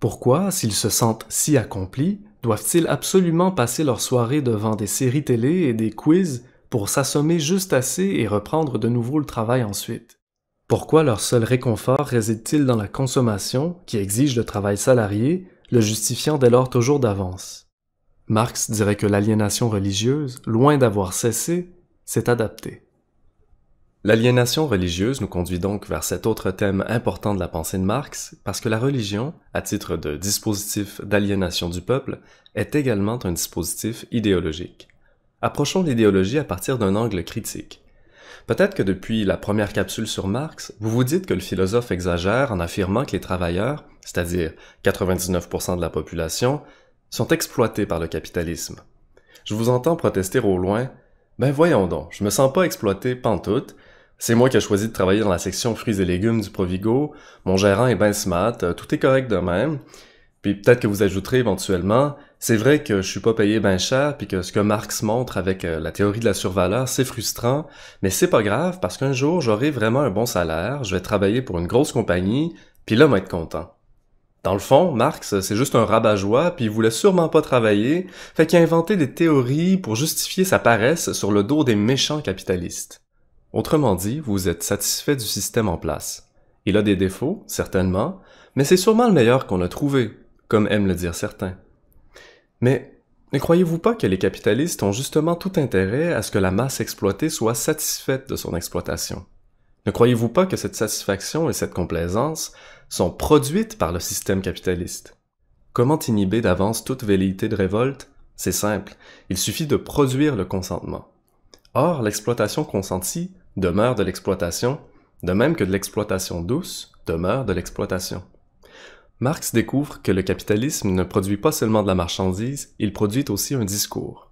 Pourquoi, s'ils se sentent si accomplis, doivent-ils absolument passer leur soirée devant des séries télé et des quiz pour s'assommer juste assez et reprendre de nouveau le travail ensuite. Pourquoi leur seul réconfort réside-t-il dans la consommation, qui exige le travail salarié, le justifiant dès lors toujours d'avance? Marx dirait que l'aliénation religieuse, loin d'avoir cessé, s'est adaptée. L'aliénation religieuse nous conduit donc vers cet autre thème important de la pensée de Marx, parce que la religion, à titre de dispositif d'aliénation du peuple, est également un dispositif idéologique approchons l'idéologie à partir d'un angle critique. Peut-être que depuis la première capsule sur Marx, vous vous dites que le philosophe exagère en affirmant que les travailleurs, c'est-à-dire 99% de la population, sont exploités par le capitalisme. Je vous entends protester au loin Ben voyons donc, je me sens pas exploité pantoute. C'est moi qui ai choisi de travailler dans la section fruits et légumes du Provigo, mon gérant est ben smart, tout est correct de même. Puis peut-être que vous ajouterez éventuellement c'est vrai que je suis pas payé ben cher, puis que ce que Marx montre avec euh, la théorie de la survaleur, c'est frustrant, mais c'est pas grave parce qu'un jour j'aurai vraiment un bon salaire, je vais travailler pour une grosse compagnie, puis là, va être content. Dans le fond, Marx, c'est juste un rabat-joie, puis il voulait sûrement pas travailler, fait qu'il a inventé des théories pour justifier sa paresse sur le dos des méchants capitalistes. Autrement dit, vous êtes satisfait du système en place. Il a des défauts, certainement, mais c'est sûrement le meilleur qu'on a trouvé, comme aiment le dire certains. Mais ne croyez-vous pas que les capitalistes ont justement tout intérêt à ce que la masse exploitée soit satisfaite de son exploitation? Ne croyez-vous pas que cette satisfaction et cette complaisance sont produites par le système capitaliste? Comment inhiber d'avance toute velléité de révolte? C'est simple, il suffit de produire le consentement. Or, l'exploitation consentie demeure de l'exploitation, de même que de l'exploitation douce demeure de l'exploitation. Marx découvre que le capitalisme ne produit pas seulement de la marchandise, il produit aussi un discours.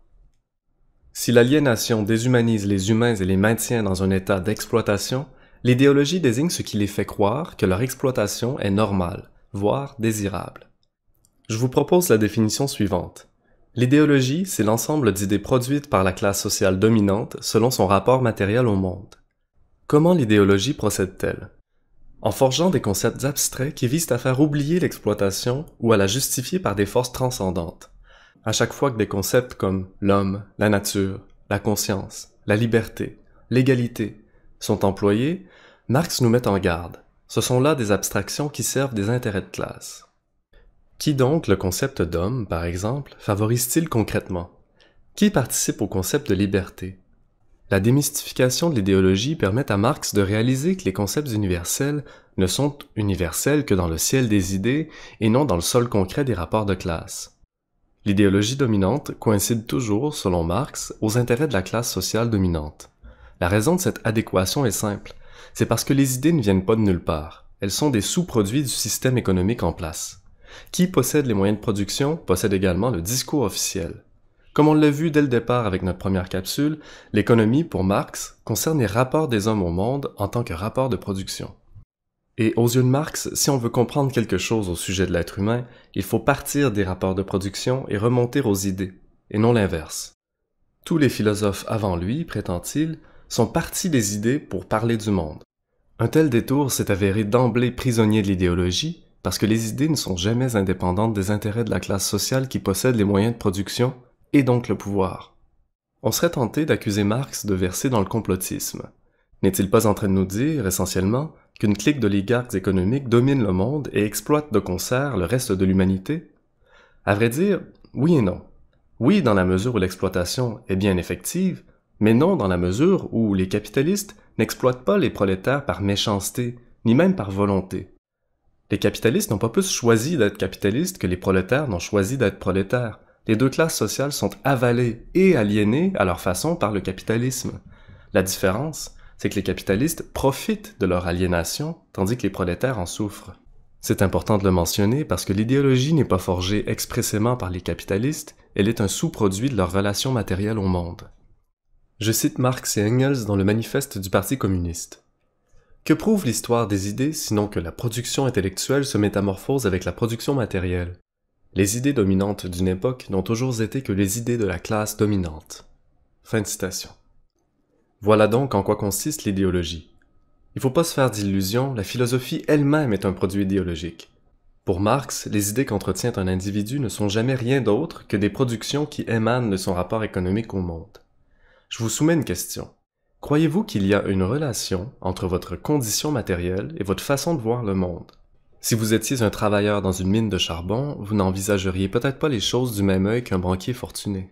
Si l'aliénation déshumanise les humains et les maintient dans un état d'exploitation, l'idéologie désigne ce qui les fait croire que leur exploitation est normale, voire désirable. Je vous propose la définition suivante. L'idéologie, c'est l'ensemble d'idées produites par la classe sociale dominante selon son rapport matériel au monde. Comment l'idéologie procède-t-elle en forgeant des concepts abstraits qui visent à faire oublier l'exploitation ou à la justifier par des forces transcendantes. À chaque fois que des concepts comme l'homme, la nature, la conscience, la liberté, l'égalité sont employés, Marx nous met en garde. Ce sont là des abstractions qui servent des intérêts de classe. Qui donc le concept d'homme, par exemple, favorise-t-il concrètement Qui participe au concept de liberté la démystification de l'idéologie permet à Marx de réaliser que les concepts universels ne sont universels que dans le ciel des idées et non dans le sol concret des rapports de classe. L'idéologie dominante coïncide toujours, selon Marx, aux intérêts de la classe sociale dominante. La raison de cette adéquation est simple, c'est parce que les idées ne viennent pas de nulle part, elles sont des sous-produits du système économique en place. Qui possède les moyens de production possède également le discours officiel. Comme on l'a vu dès le départ avec notre première capsule, l'économie, pour Marx, concerne les rapports des hommes au monde en tant que rapport de production. Et aux yeux de Marx, si on veut comprendre quelque chose au sujet de l'être humain, il faut partir des rapports de production et remonter aux idées, et non l'inverse. Tous les philosophes avant lui, prétend-il, sont partis des idées pour parler du monde. Un tel détour s'est avéré d'emblée prisonnier de l'idéologie, parce que les idées ne sont jamais indépendantes des intérêts de la classe sociale qui possède les moyens de production et donc le pouvoir. On serait tenté d'accuser Marx de verser dans le complotisme. N'est-il pas en train de nous dire, essentiellement, qu'une clique d'oligarques économiques domine le monde et exploite de concert le reste de l'humanité À vrai dire, oui et non. Oui, dans la mesure où l'exploitation est bien effective, mais non dans la mesure où les capitalistes n'exploitent pas les prolétaires par méchanceté, ni même par volonté. Les capitalistes n'ont pas plus choisi d'être capitalistes que les prolétaires n'ont choisi d'être prolétaires, les deux classes sociales sont avalées et aliénées à leur façon par le capitalisme. La différence, c'est que les capitalistes profitent de leur aliénation, tandis que les prolétaires en souffrent. C'est important de le mentionner parce que l'idéologie n'est pas forgée expressément par les capitalistes, elle est un sous-produit de leur relation matérielle au monde. Je cite Marx et Engels dans le manifeste du Parti communiste. Que prouve l'histoire des idées sinon que la production intellectuelle se métamorphose avec la production matérielle les idées dominantes d'une époque n'ont toujours été que les idées de la classe dominante. Fin de citation. Voilà donc en quoi consiste l'idéologie. Il ne faut pas se faire d'illusions, la philosophie elle-même est un produit idéologique. Pour Marx, les idées qu'entretient un individu ne sont jamais rien d'autre que des productions qui émanent de son rapport économique au monde. Je vous soumets une question. Croyez-vous qu'il y a une relation entre votre condition matérielle et votre façon de voir le monde si vous étiez un travailleur dans une mine de charbon, vous n'envisageriez peut-être pas les choses du même œil qu'un banquier fortuné.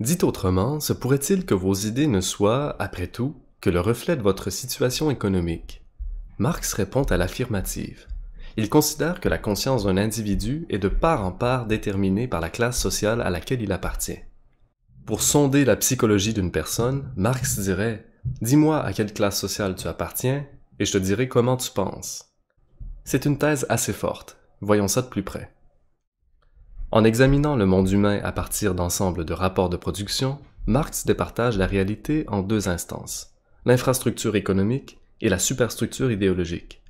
Dit autrement, se pourrait-il que vos idées ne soient, après tout, que le reflet de votre situation économique Marx répond à l'affirmative. Il considère que la conscience d'un individu est de part en part déterminée par la classe sociale à laquelle il appartient. Pour sonder la psychologie d'une personne, Marx dirait ⁇ Dis-moi à quelle classe sociale tu appartiens, et je te dirai comment tu penses ⁇ c'est une thèse assez forte. Voyons ça de plus près. En examinant le monde humain à partir d'ensembles de rapports de production, Marx départage la réalité en deux instances, l'infrastructure économique et la superstructure idéologique.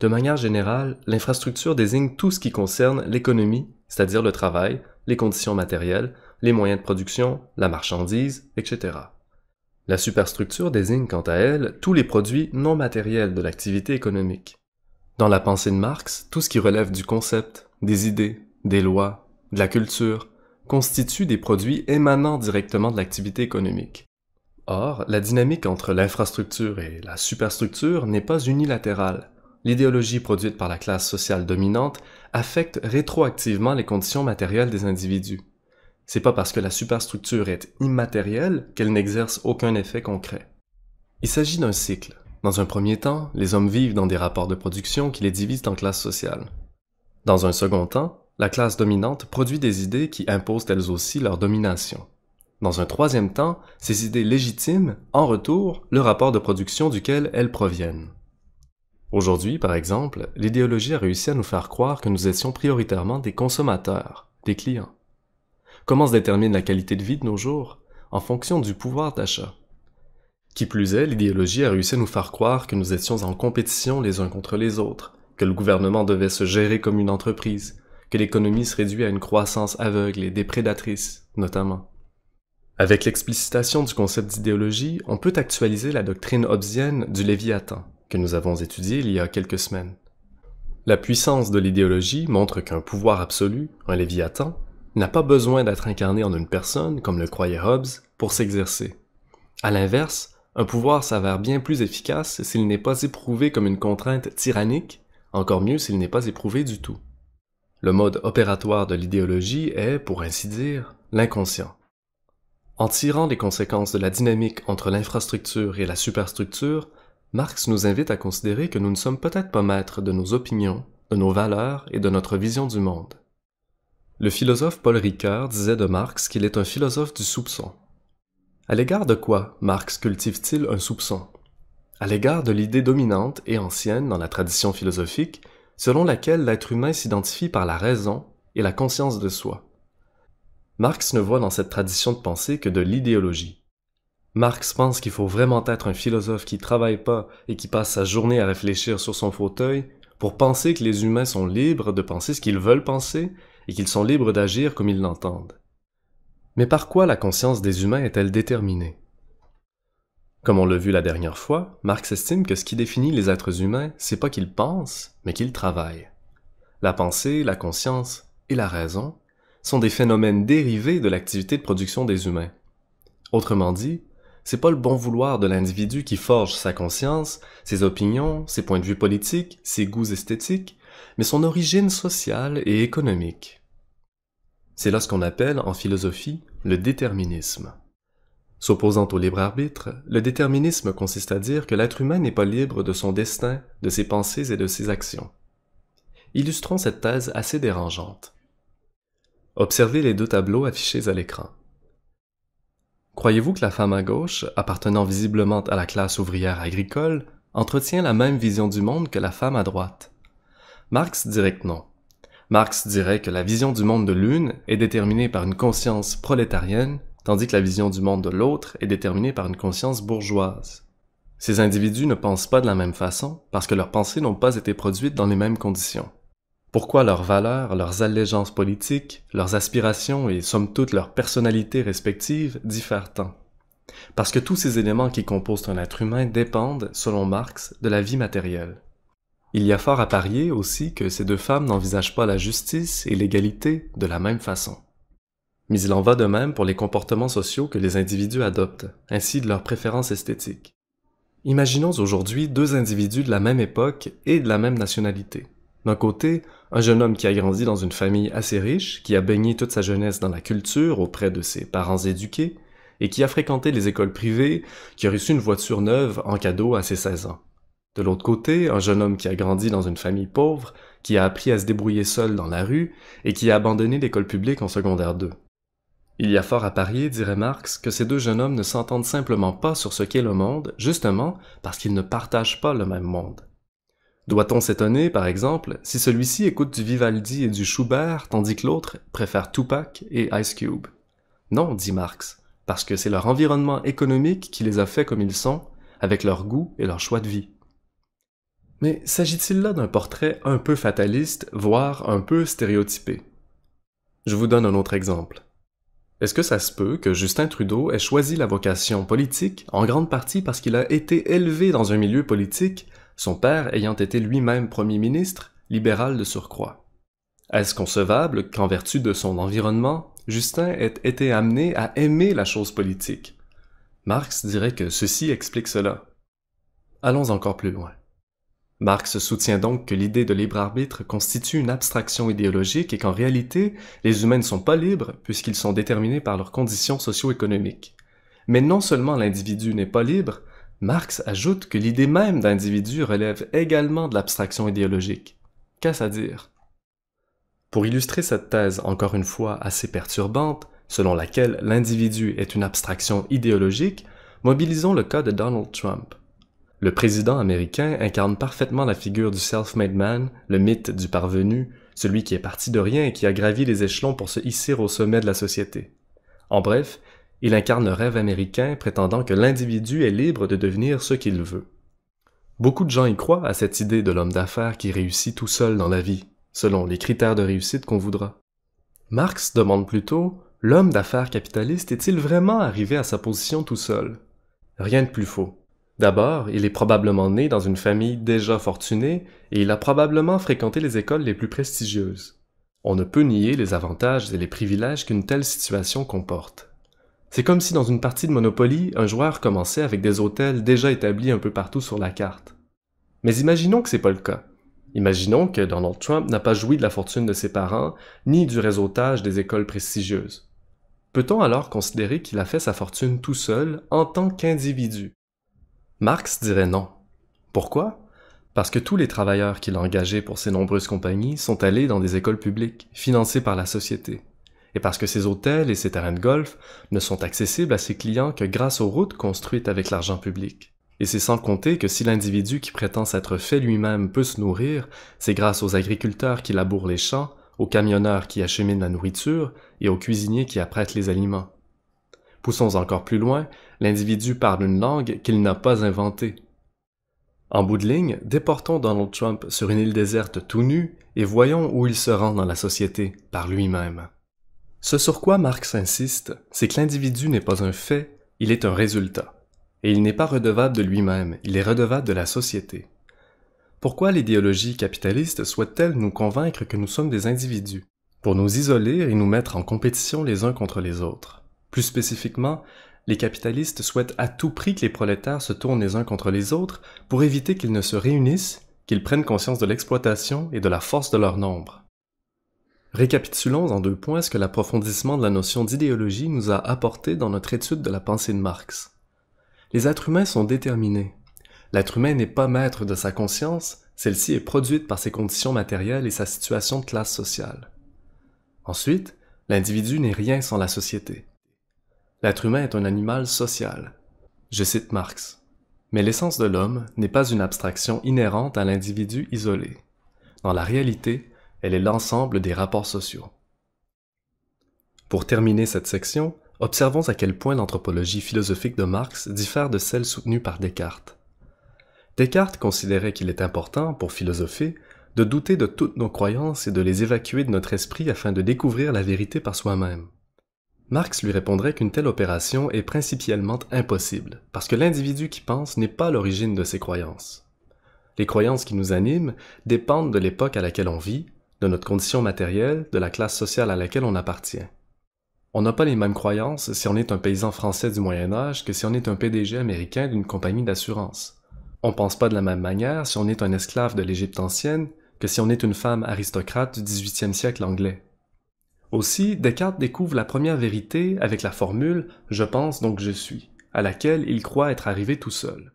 De manière générale, l'infrastructure désigne tout ce qui concerne l'économie, c'est-à-dire le travail, les conditions matérielles, les moyens de production, la marchandise, etc. La superstructure désigne quant à elle tous les produits non matériels de l'activité économique. Dans la pensée de Marx, tout ce qui relève du concept, des idées, des lois, de la culture, constitue des produits émanant directement de l'activité économique. Or, la dynamique entre l'infrastructure et la superstructure n'est pas unilatérale. L'idéologie produite par la classe sociale dominante affecte rétroactivement les conditions matérielles des individus. C'est pas parce que la superstructure est immatérielle qu'elle n'exerce aucun effet concret. Il s'agit d'un cycle. Dans un premier temps, les hommes vivent dans des rapports de production qui les divisent en classes sociales. Dans un second temps, la classe dominante produit des idées qui imposent elles aussi leur domination. Dans un troisième temps, ces idées légitiment, en retour, le rapport de production duquel elles proviennent. Aujourd'hui, par exemple, l'idéologie a réussi à nous faire croire que nous étions prioritairement des consommateurs, des clients. Comment se détermine la qualité de vie de nos jours En fonction du pouvoir d'achat. Qui plus est, l'idéologie a réussi à nous faire croire que nous étions en compétition les uns contre les autres, que le gouvernement devait se gérer comme une entreprise, que l'économie se réduit à une croissance aveugle et déprédatrice, notamment. Avec l'explicitation du concept d'idéologie, on peut actualiser la doctrine hobbesienne du Léviathan, que nous avons étudiée il y a quelques semaines. La puissance de l'idéologie montre qu'un pouvoir absolu, un Léviathan, n'a pas besoin d'être incarné en une personne, comme le croyait Hobbes, pour s'exercer. À l'inverse, un pouvoir s'avère bien plus efficace s'il n'est pas éprouvé comme une contrainte tyrannique, encore mieux s'il n'est pas éprouvé du tout. Le mode opératoire de l'idéologie est, pour ainsi dire, l'inconscient. En tirant les conséquences de la dynamique entre l'infrastructure et la superstructure, Marx nous invite à considérer que nous ne sommes peut-être pas maîtres de nos opinions, de nos valeurs et de notre vision du monde. Le philosophe Paul Ricard disait de Marx qu'il est un philosophe du soupçon, à l'égard de quoi Marx cultive-t-il un soupçon À l'égard de l'idée dominante et ancienne dans la tradition philosophique, selon laquelle l'être humain s'identifie par la raison et la conscience de soi. Marx ne voit dans cette tradition de pensée que de l'idéologie. Marx pense qu'il faut vraiment être un philosophe qui travaille pas et qui passe sa journée à réfléchir sur son fauteuil pour penser que les humains sont libres de penser ce qu'ils veulent penser et qu'ils sont libres d'agir comme ils l'entendent. Mais par quoi la conscience des humains est-elle déterminée Comme on l'a vu la dernière fois, Marx estime que ce qui définit les êtres humains, c'est pas qu'ils pensent, mais qu'ils travaillent. La pensée, la conscience et la raison sont des phénomènes dérivés de l'activité de production des humains. Autrement dit, c'est pas le bon vouloir de l'individu qui forge sa conscience, ses opinions, ses points de vue politiques, ses goûts esthétiques, mais son origine sociale et économique. C'est là ce qu'on appelle, en philosophie, le déterminisme. S'opposant au libre arbitre, le déterminisme consiste à dire que l'être humain n'est pas libre de son destin, de ses pensées et de ses actions. Illustrons cette thèse assez dérangeante. Observez les deux tableaux affichés à l'écran. Croyez-vous que la femme à gauche, appartenant visiblement à la classe ouvrière agricole, entretient la même vision du monde que la femme à droite Marx dirait que non. Marx dirait que la vision du monde de l'une est déterminée par une conscience prolétarienne, tandis que la vision du monde de l'autre est déterminée par une conscience bourgeoise. Ces individus ne pensent pas de la même façon parce que leurs pensées n'ont pas été produites dans les mêmes conditions. Pourquoi leurs valeurs, leurs allégeances politiques, leurs aspirations et somme toute leurs personnalités respectives diffèrent tant Parce que tous ces éléments qui composent un être humain dépendent, selon Marx, de la vie matérielle. Il y a fort à parier aussi que ces deux femmes n'envisagent pas la justice et l'égalité de la même façon. Mais il en va de même pour les comportements sociaux que les individus adoptent, ainsi de leurs préférences esthétiques. Imaginons aujourd'hui deux individus de la même époque et de la même nationalité. D'un côté, un jeune homme qui a grandi dans une famille assez riche, qui a baigné toute sa jeunesse dans la culture auprès de ses parents éduqués, et qui a fréquenté les écoles privées, qui a reçu une voiture neuve en cadeau à ses 16 ans. De l'autre côté, un jeune homme qui a grandi dans une famille pauvre, qui a appris à se débrouiller seul dans la rue et qui a abandonné l'école publique en secondaire 2. Il y a fort à parier, dirait Marx, que ces deux jeunes hommes ne s'entendent simplement pas sur ce qu'est le monde, justement parce qu'ils ne partagent pas le même monde. Doit-on s'étonner, par exemple, si celui-ci écoute du Vivaldi et du Schubert, tandis que l'autre préfère Tupac et Ice Cube Non, dit Marx, parce que c'est leur environnement économique qui les a faits comme ils sont, avec leur goût et leur choix de vie. Mais s'agit-il là d'un portrait un peu fataliste, voire un peu stéréotypé Je vous donne un autre exemple. Est-ce que ça se peut que Justin Trudeau ait choisi la vocation politique en grande partie parce qu'il a été élevé dans un milieu politique, son père ayant été lui-même Premier ministre, libéral de surcroît Est-ce concevable qu'en vertu de son environnement, Justin ait été amené à aimer la chose politique Marx dirait que ceci explique cela. Allons encore plus loin. Marx soutient donc que l'idée de libre arbitre constitue une abstraction idéologique et qu'en réalité, les humains ne sont pas libres puisqu'ils sont déterminés par leurs conditions socio-économiques. Mais non seulement l'individu n'est pas libre, Marx ajoute que l'idée même d'individu relève également de l'abstraction idéologique. Qu'est-ce à dire Pour illustrer cette thèse encore une fois assez perturbante, selon laquelle l'individu est une abstraction idéologique, mobilisons le cas de Donald Trump. Le président américain incarne parfaitement la figure du self-made man, le mythe du parvenu, celui qui est parti de rien et qui a gravi les échelons pour se hisser au sommet de la société. En bref, il incarne le rêve américain prétendant que l'individu est libre de devenir ce qu'il veut. Beaucoup de gens y croient à cette idée de l'homme d'affaires qui réussit tout seul dans la vie, selon les critères de réussite qu'on voudra. Marx demande plutôt L'homme d'affaires capitaliste est-il vraiment arrivé à sa position tout seul Rien de plus faux. D'abord, il est probablement né dans une famille déjà fortunée et il a probablement fréquenté les écoles les plus prestigieuses. On ne peut nier les avantages et les privilèges qu'une telle situation comporte. C'est comme si dans une partie de Monopoly, un joueur commençait avec des hôtels déjà établis un peu partout sur la carte. Mais imaginons que c'est pas le cas. Imaginons que Donald Trump n'a pas joui de la fortune de ses parents, ni du réseautage des écoles prestigieuses. Peut-on alors considérer qu'il a fait sa fortune tout seul en tant qu'individu, Marx dirait non. Pourquoi Parce que tous les travailleurs qu'il a engagés pour ses nombreuses compagnies sont allés dans des écoles publiques, financées par la société, et parce que ses hôtels et ses terrains de golf ne sont accessibles à ses clients que grâce aux routes construites avec l'argent public. Et c'est sans compter que si l'individu qui prétend s'être fait lui-même peut se nourrir, c'est grâce aux agriculteurs qui labourent les champs, aux camionneurs qui acheminent la nourriture et aux cuisiniers qui apprêtent les aliments. Poussons encore plus loin, l'individu parle une langue qu'il n'a pas inventée. En bout de ligne, déportons Donald Trump sur une île déserte tout nu et voyons où il se rend dans la société par lui-même. Ce sur quoi Marx insiste, c'est que l'individu n'est pas un fait, il est un résultat. Et il n'est pas redevable de lui-même, il est redevable de la société. Pourquoi l'idéologie capitaliste souhaite-t-elle nous convaincre que nous sommes des individus Pour nous isoler et nous mettre en compétition les uns contre les autres. Plus spécifiquement, les capitalistes souhaitent à tout prix que les prolétaires se tournent les uns contre les autres pour éviter qu'ils ne se réunissent, qu'ils prennent conscience de l'exploitation et de la force de leur nombre. Récapitulons en deux points ce que l'approfondissement de la notion d'idéologie nous a apporté dans notre étude de la pensée de Marx. Les êtres humains sont déterminés. L'être humain n'est pas maître de sa conscience, celle-ci est produite par ses conditions matérielles et sa situation de classe sociale. Ensuite, l'individu n'est rien sans la société. L'être humain est un animal social. Je cite Marx. Mais l'essence de l'homme n'est pas une abstraction inhérente à l'individu isolé. Dans la réalité, elle est l'ensemble des rapports sociaux. Pour terminer cette section, observons à quel point l'anthropologie philosophique de Marx diffère de celle soutenue par Descartes. Descartes considérait qu'il est important, pour philosopher, de douter de toutes nos croyances et de les évacuer de notre esprit afin de découvrir la vérité par soi-même. Marx lui répondrait qu'une telle opération est principiellement impossible, parce que l'individu qui pense n'est pas l'origine de ses croyances. Les croyances qui nous animent dépendent de l'époque à laquelle on vit, de notre condition matérielle, de la classe sociale à laquelle on appartient. On n'a pas les mêmes croyances si on est un paysan français du Moyen Âge que si on est un PDG américain d'une compagnie d'assurance. On ne pense pas de la même manière si on est un esclave de l'Égypte ancienne que si on est une femme aristocrate du XVIIIe siècle anglais. Aussi, Descartes découvre la première vérité avec la formule Je pense donc je suis, à laquelle il croit être arrivé tout seul.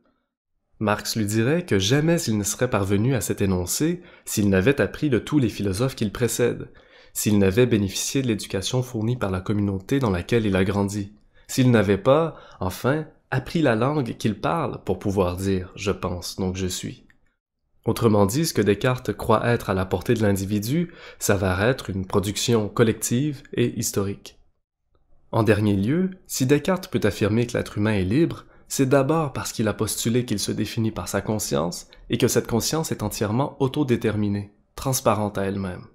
Marx lui dirait que jamais il ne serait parvenu à cet énoncé s'il n'avait appris de tous les philosophes qu'il précède, s'il n'avait bénéficié de l'éducation fournie par la communauté dans laquelle il a grandi, s'il n'avait pas, enfin, appris la langue qu'il parle pour pouvoir dire je pense donc je suis. Autrement dit, ce que Descartes croit être à la portée de l'individu s'avère être une production collective et historique. En dernier lieu, si Descartes peut affirmer que l'être humain est libre, c'est d'abord parce qu'il a postulé qu'il se définit par sa conscience et que cette conscience est entièrement autodéterminée, transparente à elle-même.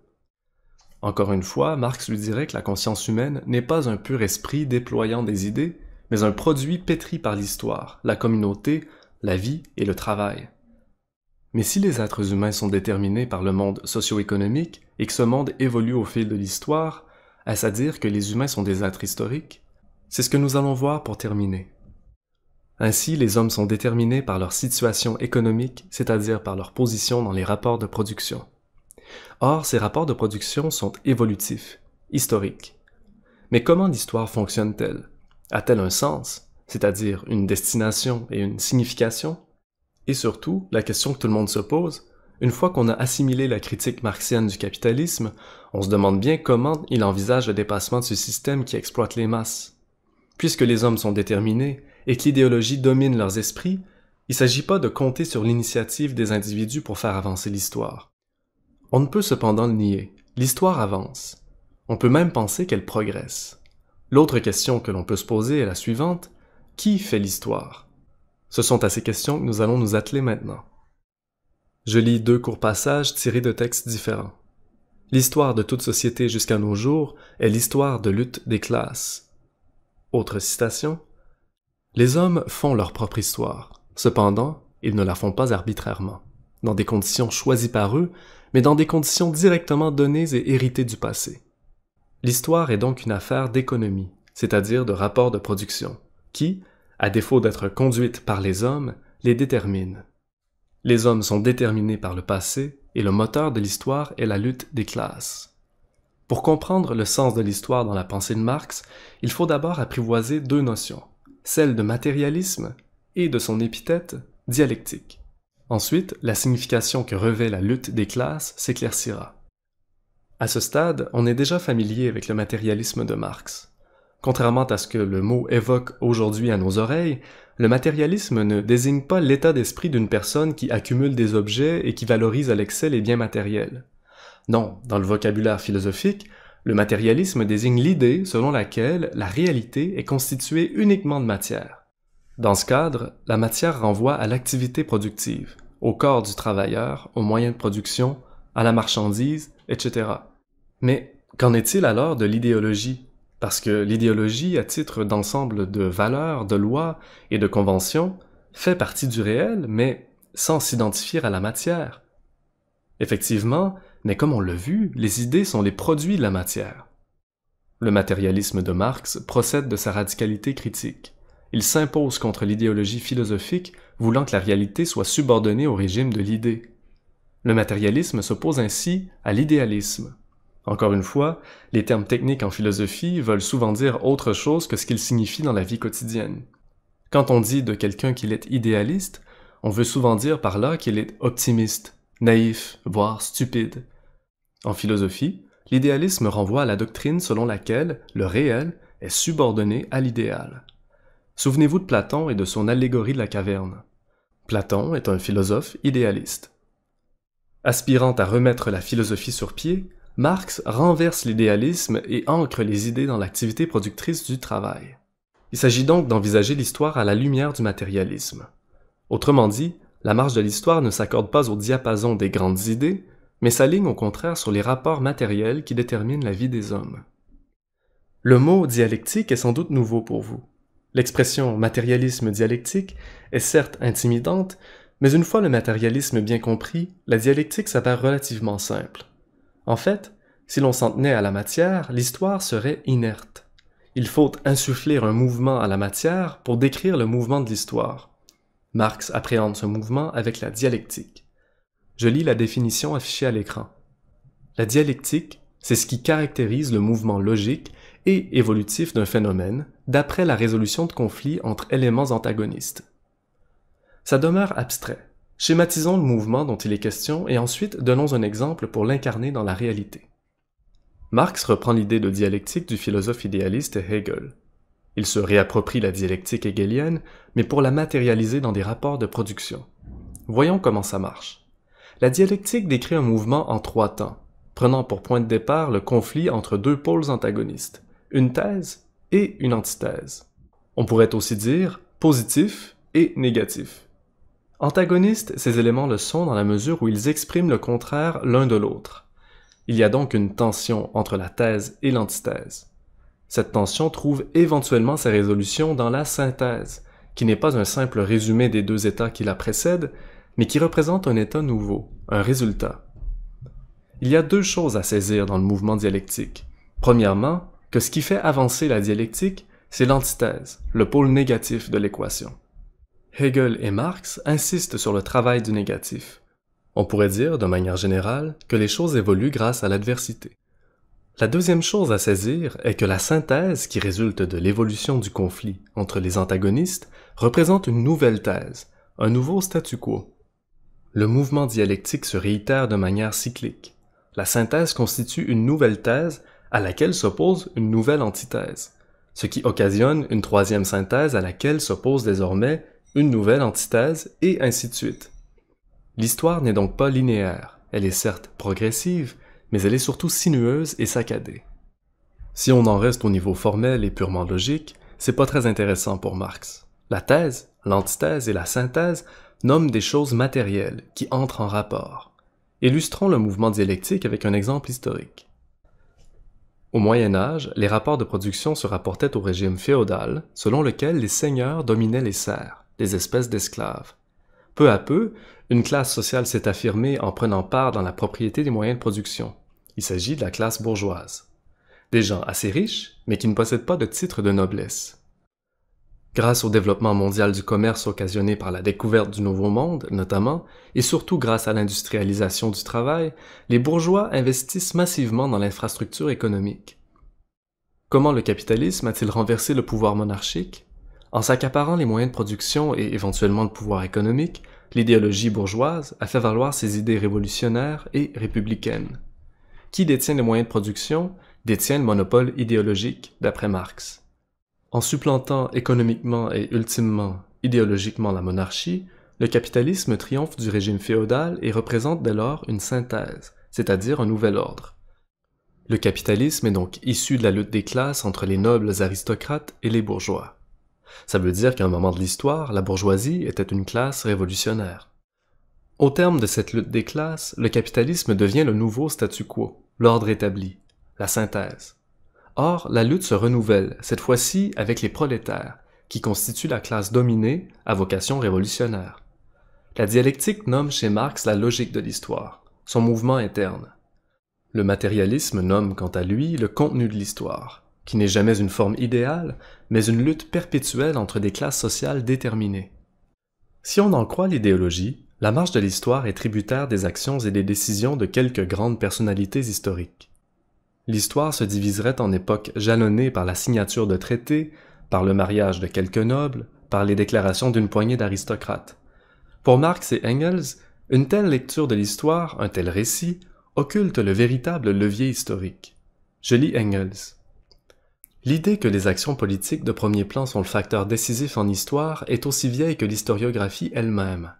Encore une fois, Marx lui dirait que la conscience humaine n'est pas un pur esprit déployant des idées, mais un produit pétri par l'histoire, la communauté, la vie et le travail. Mais si les êtres humains sont déterminés par le monde socio-économique et que ce monde évolue au fil de l'histoire, est-ce à dire que les humains sont des êtres historiques C'est ce que nous allons voir pour terminer. Ainsi, les hommes sont déterminés par leur situation économique, c'est-à-dire par leur position dans les rapports de production. Or, ces rapports de production sont évolutifs, historiques. Mais comment l'histoire fonctionne-t-elle A-t-elle un sens, c'est-à-dire une destination et une signification et surtout, la question que tout le monde se pose, une fois qu'on a assimilé la critique marxienne du capitalisme, on se demande bien comment il envisage le dépassement de ce système qui exploite les masses. Puisque les hommes sont déterminés et que l'idéologie domine leurs esprits, il ne s'agit pas de compter sur l'initiative des individus pour faire avancer l'histoire. On ne peut cependant le nier, l'histoire avance. On peut même penser qu'elle progresse. L'autre question que l'on peut se poser est la suivante, qui fait l'histoire ce sont à ces questions que nous allons nous atteler maintenant. Je lis deux courts passages tirés de textes différents. L'histoire de toute société jusqu'à nos jours est l'histoire de lutte des classes. Autre citation. Les hommes font leur propre histoire. Cependant, ils ne la font pas arbitrairement, dans des conditions choisies par eux, mais dans des conditions directement données et héritées du passé. L'histoire est donc une affaire d'économie, c'est-à-dire de rapport de production, qui, à défaut d'être conduites par les hommes, les détermine. Les hommes sont déterminés par le passé et le moteur de l'histoire est la lutte des classes. Pour comprendre le sens de l'histoire dans la pensée de Marx, il faut d'abord apprivoiser deux notions, celle de matérialisme et de son épithète dialectique. Ensuite, la signification que revêt la lutte des classes s'éclaircira. À ce stade, on est déjà familier avec le matérialisme de Marx. Contrairement à ce que le mot évoque aujourd'hui à nos oreilles, le matérialisme ne désigne pas l'état d'esprit d'une personne qui accumule des objets et qui valorise à l'excès les biens matériels. Non, dans le vocabulaire philosophique, le matérialisme désigne l'idée selon laquelle la réalité est constituée uniquement de matière. Dans ce cadre, la matière renvoie à l'activité productive, au corps du travailleur, aux moyens de production, à la marchandise, etc. Mais qu'en est-il alors de l'idéologie parce que l'idéologie, à titre d'ensemble de valeurs, de lois et de conventions, fait partie du réel, mais sans s'identifier à la matière. Effectivement, mais comme on l'a vu, les idées sont les produits de la matière. Le matérialisme de Marx procède de sa radicalité critique. Il s'impose contre l'idéologie philosophique voulant que la réalité soit subordonnée au régime de l'idée. Le matérialisme s'oppose ainsi à l'idéalisme, encore une fois, les termes techniques en philosophie veulent souvent dire autre chose que ce qu'ils signifient dans la vie quotidienne. Quand on dit de quelqu'un qu'il est idéaliste, on veut souvent dire par là qu'il est optimiste, naïf, voire stupide. En philosophie, l'idéalisme renvoie à la doctrine selon laquelle le réel est subordonné à l'idéal. Souvenez-vous de Platon et de son allégorie de la caverne. Platon est un philosophe idéaliste. Aspirant à remettre la philosophie sur pied, Marx renverse l'idéalisme et ancre les idées dans l'activité productrice du travail. Il s'agit donc d'envisager l'histoire à la lumière du matérialisme. Autrement dit, la marche de l'histoire ne s'accorde pas au diapason des grandes idées, mais s'aligne au contraire sur les rapports matériels qui déterminent la vie des hommes. Le mot dialectique est sans doute nouveau pour vous. L'expression matérialisme dialectique est certes intimidante, mais une fois le matérialisme bien compris, la dialectique s'avère relativement simple. En fait, si l'on s'en tenait à la matière, l'histoire serait inerte. Il faut insuffler un mouvement à la matière pour décrire le mouvement de l'histoire. Marx appréhende ce mouvement avec la dialectique. Je lis la définition affichée à l'écran. La dialectique, c'est ce qui caractérise le mouvement logique et évolutif d'un phénomène d'après la résolution de conflits entre éléments antagonistes. Ça demeure abstrait. Schématisons le mouvement dont il est question et ensuite donnons un exemple pour l'incarner dans la réalité. Marx reprend l'idée de dialectique du philosophe idéaliste Hegel. Il se réapproprie la dialectique hegelienne, mais pour la matérialiser dans des rapports de production. Voyons comment ça marche. La dialectique décrit un mouvement en trois temps, prenant pour point de départ le conflit entre deux pôles antagonistes, une thèse et une antithèse. On pourrait aussi dire positif et négatif. Antagonistes, ces éléments le sont dans la mesure où ils expriment le contraire l'un de l'autre. Il y a donc une tension entre la thèse et l'antithèse. Cette tension trouve éventuellement sa résolution dans la synthèse, qui n'est pas un simple résumé des deux états qui la précèdent, mais qui représente un état nouveau, un résultat. Il y a deux choses à saisir dans le mouvement dialectique. Premièrement, que ce qui fait avancer la dialectique, c'est l'antithèse, le pôle négatif de l'équation. Hegel et Marx insistent sur le travail du négatif. On pourrait dire, de manière générale, que les choses évoluent grâce à l'adversité. La deuxième chose à saisir est que la synthèse qui résulte de l'évolution du conflit entre les antagonistes représente une nouvelle thèse, un nouveau statu quo. Le mouvement dialectique se réitère de manière cyclique. La synthèse constitue une nouvelle thèse à laquelle s'oppose une nouvelle antithèse, ce qui occasionne une troisième synthèse à laquelle s'oppose désormais une nouvelle antithèse, et ainsi de suite. L'histoire n'est donc pas linéaire, elle est certes progressive, mais elle est surtout sinueuse et saccadée. Si on en reste au niveau formel et purement logique, c'est pas très intéressant pour Marx. La thèse, l'antithèse et la synthèse nomment des choses matérielles qui entrent en rapport. Illustrons le mouvement dialectique avec un exemple historique. Au Moyen Âge, les rapports de production se rapportaient au régime féodal, selon lequel les seigneurs dominaient les serfs des espèces d'esclaves. Peu à peu, une classe sociale s'est affirmée en prenant part dans la propriété des moyens de production. Il s'agit de la classe bourgeoise. Des gens assez riches, mais qui ne possèdent pas de titres de noblesse. Grâce au développement mondial du commerce occasionné par la découverte du Nouveau Monde, notamment, et surtout grâce à l'industrialisation du travail, les bourgeois investissent massivement dans l'infrastructure économique. Comment le capitalisme a-t-il renversé le pouvoir monarchique en s'accaparant les moyens de production et éventuellement le pouvoir économique, l'idéologie bourgeoise a fait valoir ses idées révolutionnaires et républicaines. Qui détient les moyens de production détient le monopole idéologique, d'après Marx. En supplantant économiquement et ultimement idéologiquement la monarchie, le capitalisme triomphe du régime féodal et représente dès lors une synthèse, c'est-à-dire un nouvel ordre. Le capitalisme est donc issu de la lutte des classes entre les nobles aristocrates et les bourgeois. Ça veut dire qu'à un moment de l'histoire, la bourgeoisie était une classe révolutionnaire. Au terme de cette lutte des classes, le capitalisme devient le nouveau statu quo, l'ordre établi, la synthèse. Or, la lutte se renouvelle, cette fois-ci avec les prolétaires, qui constituent la classe dominée à vocation révolutionnaire. La dialectique nomme chez Marx la logique de l'histoire, son mouvement interne. Le matérialisme nomme quant à lui le contenu de l'histoire, qui n'est jamais une forme idéale, mais une lutte perpétuelle entre des classes sociales déterminées. Si on en croit l'idéologie, la marche de l'histoire est tributaire des actions et des décisions de quelques grandes personnalités historiques. L'histoire se diviserait en époques jalonnées par la signature de traités, par le mariage de quelques nobles, par les déclarations d'une poignée d'aristocrates. Pour Marx et Engels, une telle lecture de l'histoire, un tel récit, occulte le véritable levier historique. Je lis Engels. L'idée que les actions politiques de premier plan sont le facteur décisif en histoire est aussi vieille que l'historiographie elle-même.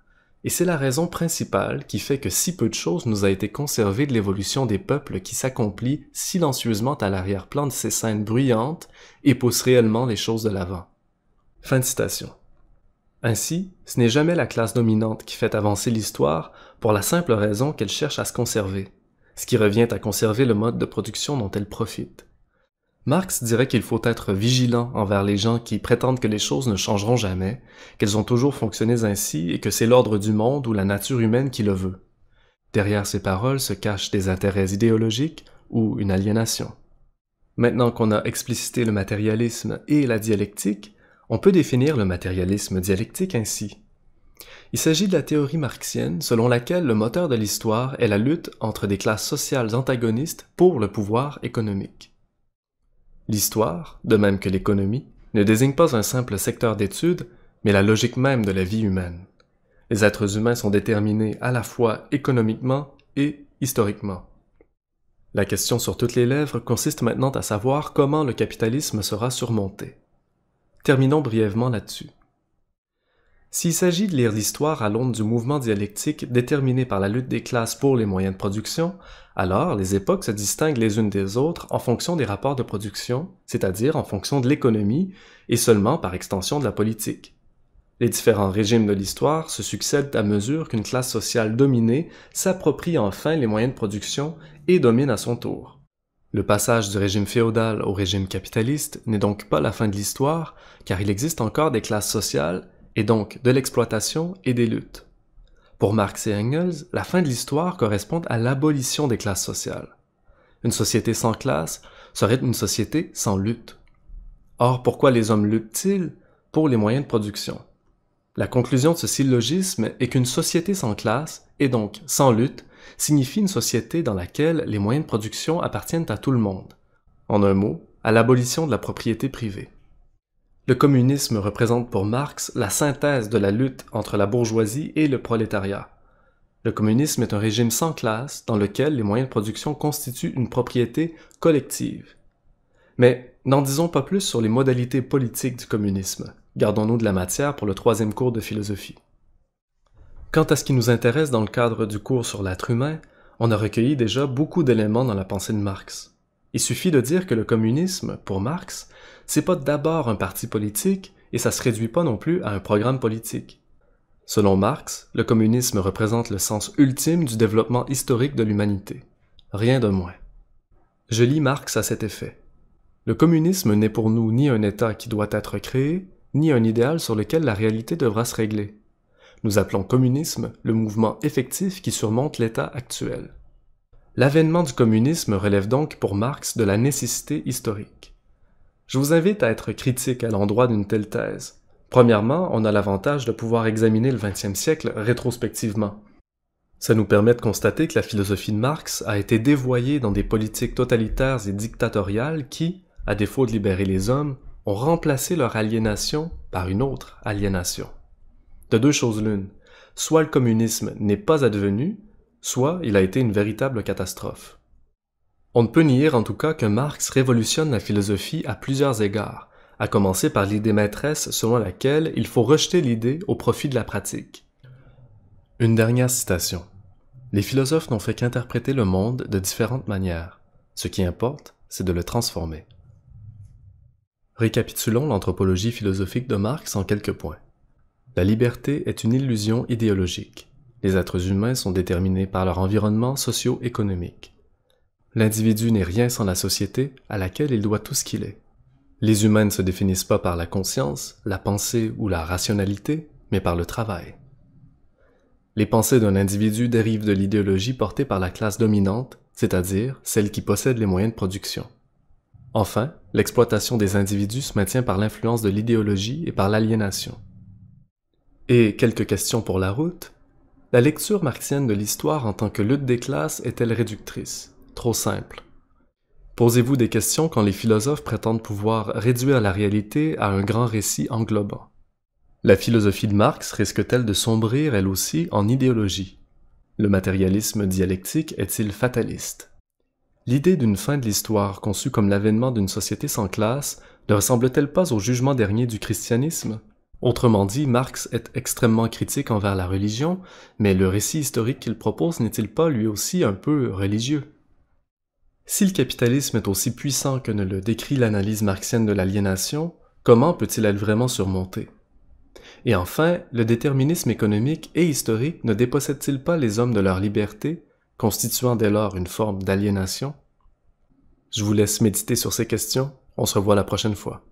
Et c'est la raison principale qui fait que si peu de choses nous a été conservées de l'évolution des peuples qui s'accomplit silencieusement à l'arrière-plan de ces scènes bruyantes et pousse réellement les choses de l'avant. Fin de citation. Ainsi, ce n'est jamais la classe dominante qui fait avancer l'histoire pour la simple raison qu'elle cherche à se conserver, ce qui revient à conserver le mode de production dont elle profite. Marx dirait qu'il faut être vigilant envers les gens qui prétendent que les choses ne changeront jamais, qu'elles ont toujours fonctionné ainsi et que c'est l'ordre du monde ou la nature humaine qui le veut. Derrière ces paroles se cachent des intérêts idéologiques ou une aliénation. Maintenant qu'on a explicité le matérialisme et la dialectique, on peut définir le matérialisme dialectique ainsi. Il s'agit de la théorie marxienne selon laquelle le moteur de l'histoire est la lutte entre des classes sociales antagonistes pour le pouvoir économique. L'histoire, de même que l'économie, ne désigne pas un simple secteur d'étude, mais la logique même de la vie humaine. Les êtres humains sont déterminés à la fois économiquement et historiquement. La question sur toutes les lèvres consiste maintenant à savoir comment le capitalisme sera surmonté. Terminons brièvement là-dessus. S'il s'agit de lire l'histoire à l'onde du mouvement dialectique déterminé par la lutte des classes pour les moyens de production, alors, les époques se distinguent les unes des autres en fonction des rapports de production, c'est-à-dire en fonction de l'économie, et seulement par extension de la politique. Les différents régimes de l'histoire se succèdent à mesure qu'une classe sociale dominée s'approprie enfin les moyens de production et domine à son tour. Le passage du régime féodal au régime capitaliste n'est donc pas la fin de l'histoire, car il existe encore des classes sociales, et donc de l'exploitation et des luttes. Pour Marx et Engels, la fin de l'histoire correspond à l'abolition des classes sociales. Une société sans classe serait une société sans lutte. Or, pourquoi les hommes luttent-ils Pour les moyens de production. La conclusion de ce syllogisme est qu'une société sans classe, et donc sans lutte, signifie une société dans laquelle les moyens de production appartiennent à tout le monde. En un mot, à l'abolition de la propriété privée. Le communisme représente pour Marx la synthèse de la lutte entre la bourgeoisie et le prolétariat. Le communisme est un régime sans classe dans lequel les moyens de production constituent une propriété collective. Mais n'en disons pas plus sur les modalités politiques du communisme. Gardons-nous de la matière pour le troisième cours de philosophie. Quant à ce qui nous intéresse dans le cadre du cours sur l'être humain, on a recueilli déjà beaucoup d'éléments dans la pensée de Marx. Il suffit de dire que le communisme, pour Marx, c'est pas d'abord un parti politique et ça se réduit pas non plus à un programme politique. Selon Marx, le communisme représente le sens ultime du développement historique de l'humanité. Rien de moins. Je lis Marx à cet effet. Le communisme n'est pour nous ni un État qui doit être créé, ni un idéal sur lequel la réalité devra se régler. Nous appelons communisme le mouvement effectif qui surmonte l'État actuel. L'avènement du communisme relève donc pour Marx de la nécessité historique. Je vous invite à être critique à l'endroit d'une telle thèse. Premièrement, on a l'avantage de pouvoir examiner le XXe siècle rétrospectivement. Ça nous permet de constater que la philosophie de Marx a été dévoyée dans des politiques totalitaires et dictatoriales qui, à défaut de libérer les hommes, ont remplacé leur aliénation par une autre aliénation. De deux choses l'une, soit le communisme n'est pas advenu, soit il a été une véritable catastrophe. On ne peut nier en tout cas que Marx révolutionne la philosophie à plusieurs égards, à commencer par l'idée maîtresse selon laquelle il faut rejeter l'idée au profit de la pratique. Une dernière citation. Les philosophes n'ont fait qu'interpréter le monde de différentes manières. Ce qui importe, c'est de le transformer. Récapitulons l'anthropologie philosophique de Marx en quelques points. La liberté est une illusion idéologique. Les êtres humains sont déterminés par leur environnement socio-économique. L'individu n'est rien sans la société à laquelle il doit tout ce qu'il est. Les humains ne se définissent pas par la conscience, la pensée ou la rationalité, mais par le travail. Les pensées d'un individu dérivent de l'idéologie portée par la classe dominante, c'est-à-dire celle qui possède les moyens de production. Enfin, l'exploitation des individus se maintient par l'influence de l'idéologie et par l'aliénation. Et quelques questions pour la route. La lecture marxienne de l'histoire en tant que lutte des classes est-elle réductrice trop simple. Posez-vous des questions quand les philosophes prétendent pouvoir réduire la réalité à un grand récit englobant. La philosophie de Marx risque-t-elle de sombrer elle aussi en idéologie Le matérialisme dialectique est-il fataliste L'idée d'une fin de l'histoire conçue comme l'avènement d'une société sans classe ne ressemble-t-elle pas au jugement dernier du christianisme Autrement dit, Marx est extrêmement critique envers la religion, mais le récit historique qu'il propose n'est-il pas lui aussi un peu religieux si le capitalisme est aussi puissant que ne le décrit l'analyse marxienne de l'aliénation, comment peut-il être vraiment surmonté Et enfin, le déterminisme économique et historique ne dépossède-t-il pas les hommes de leur liberté, constituant dès lors une forme d'aliénation Je vous laisse méditer sur ces questions, on se revoit la prochaine fois.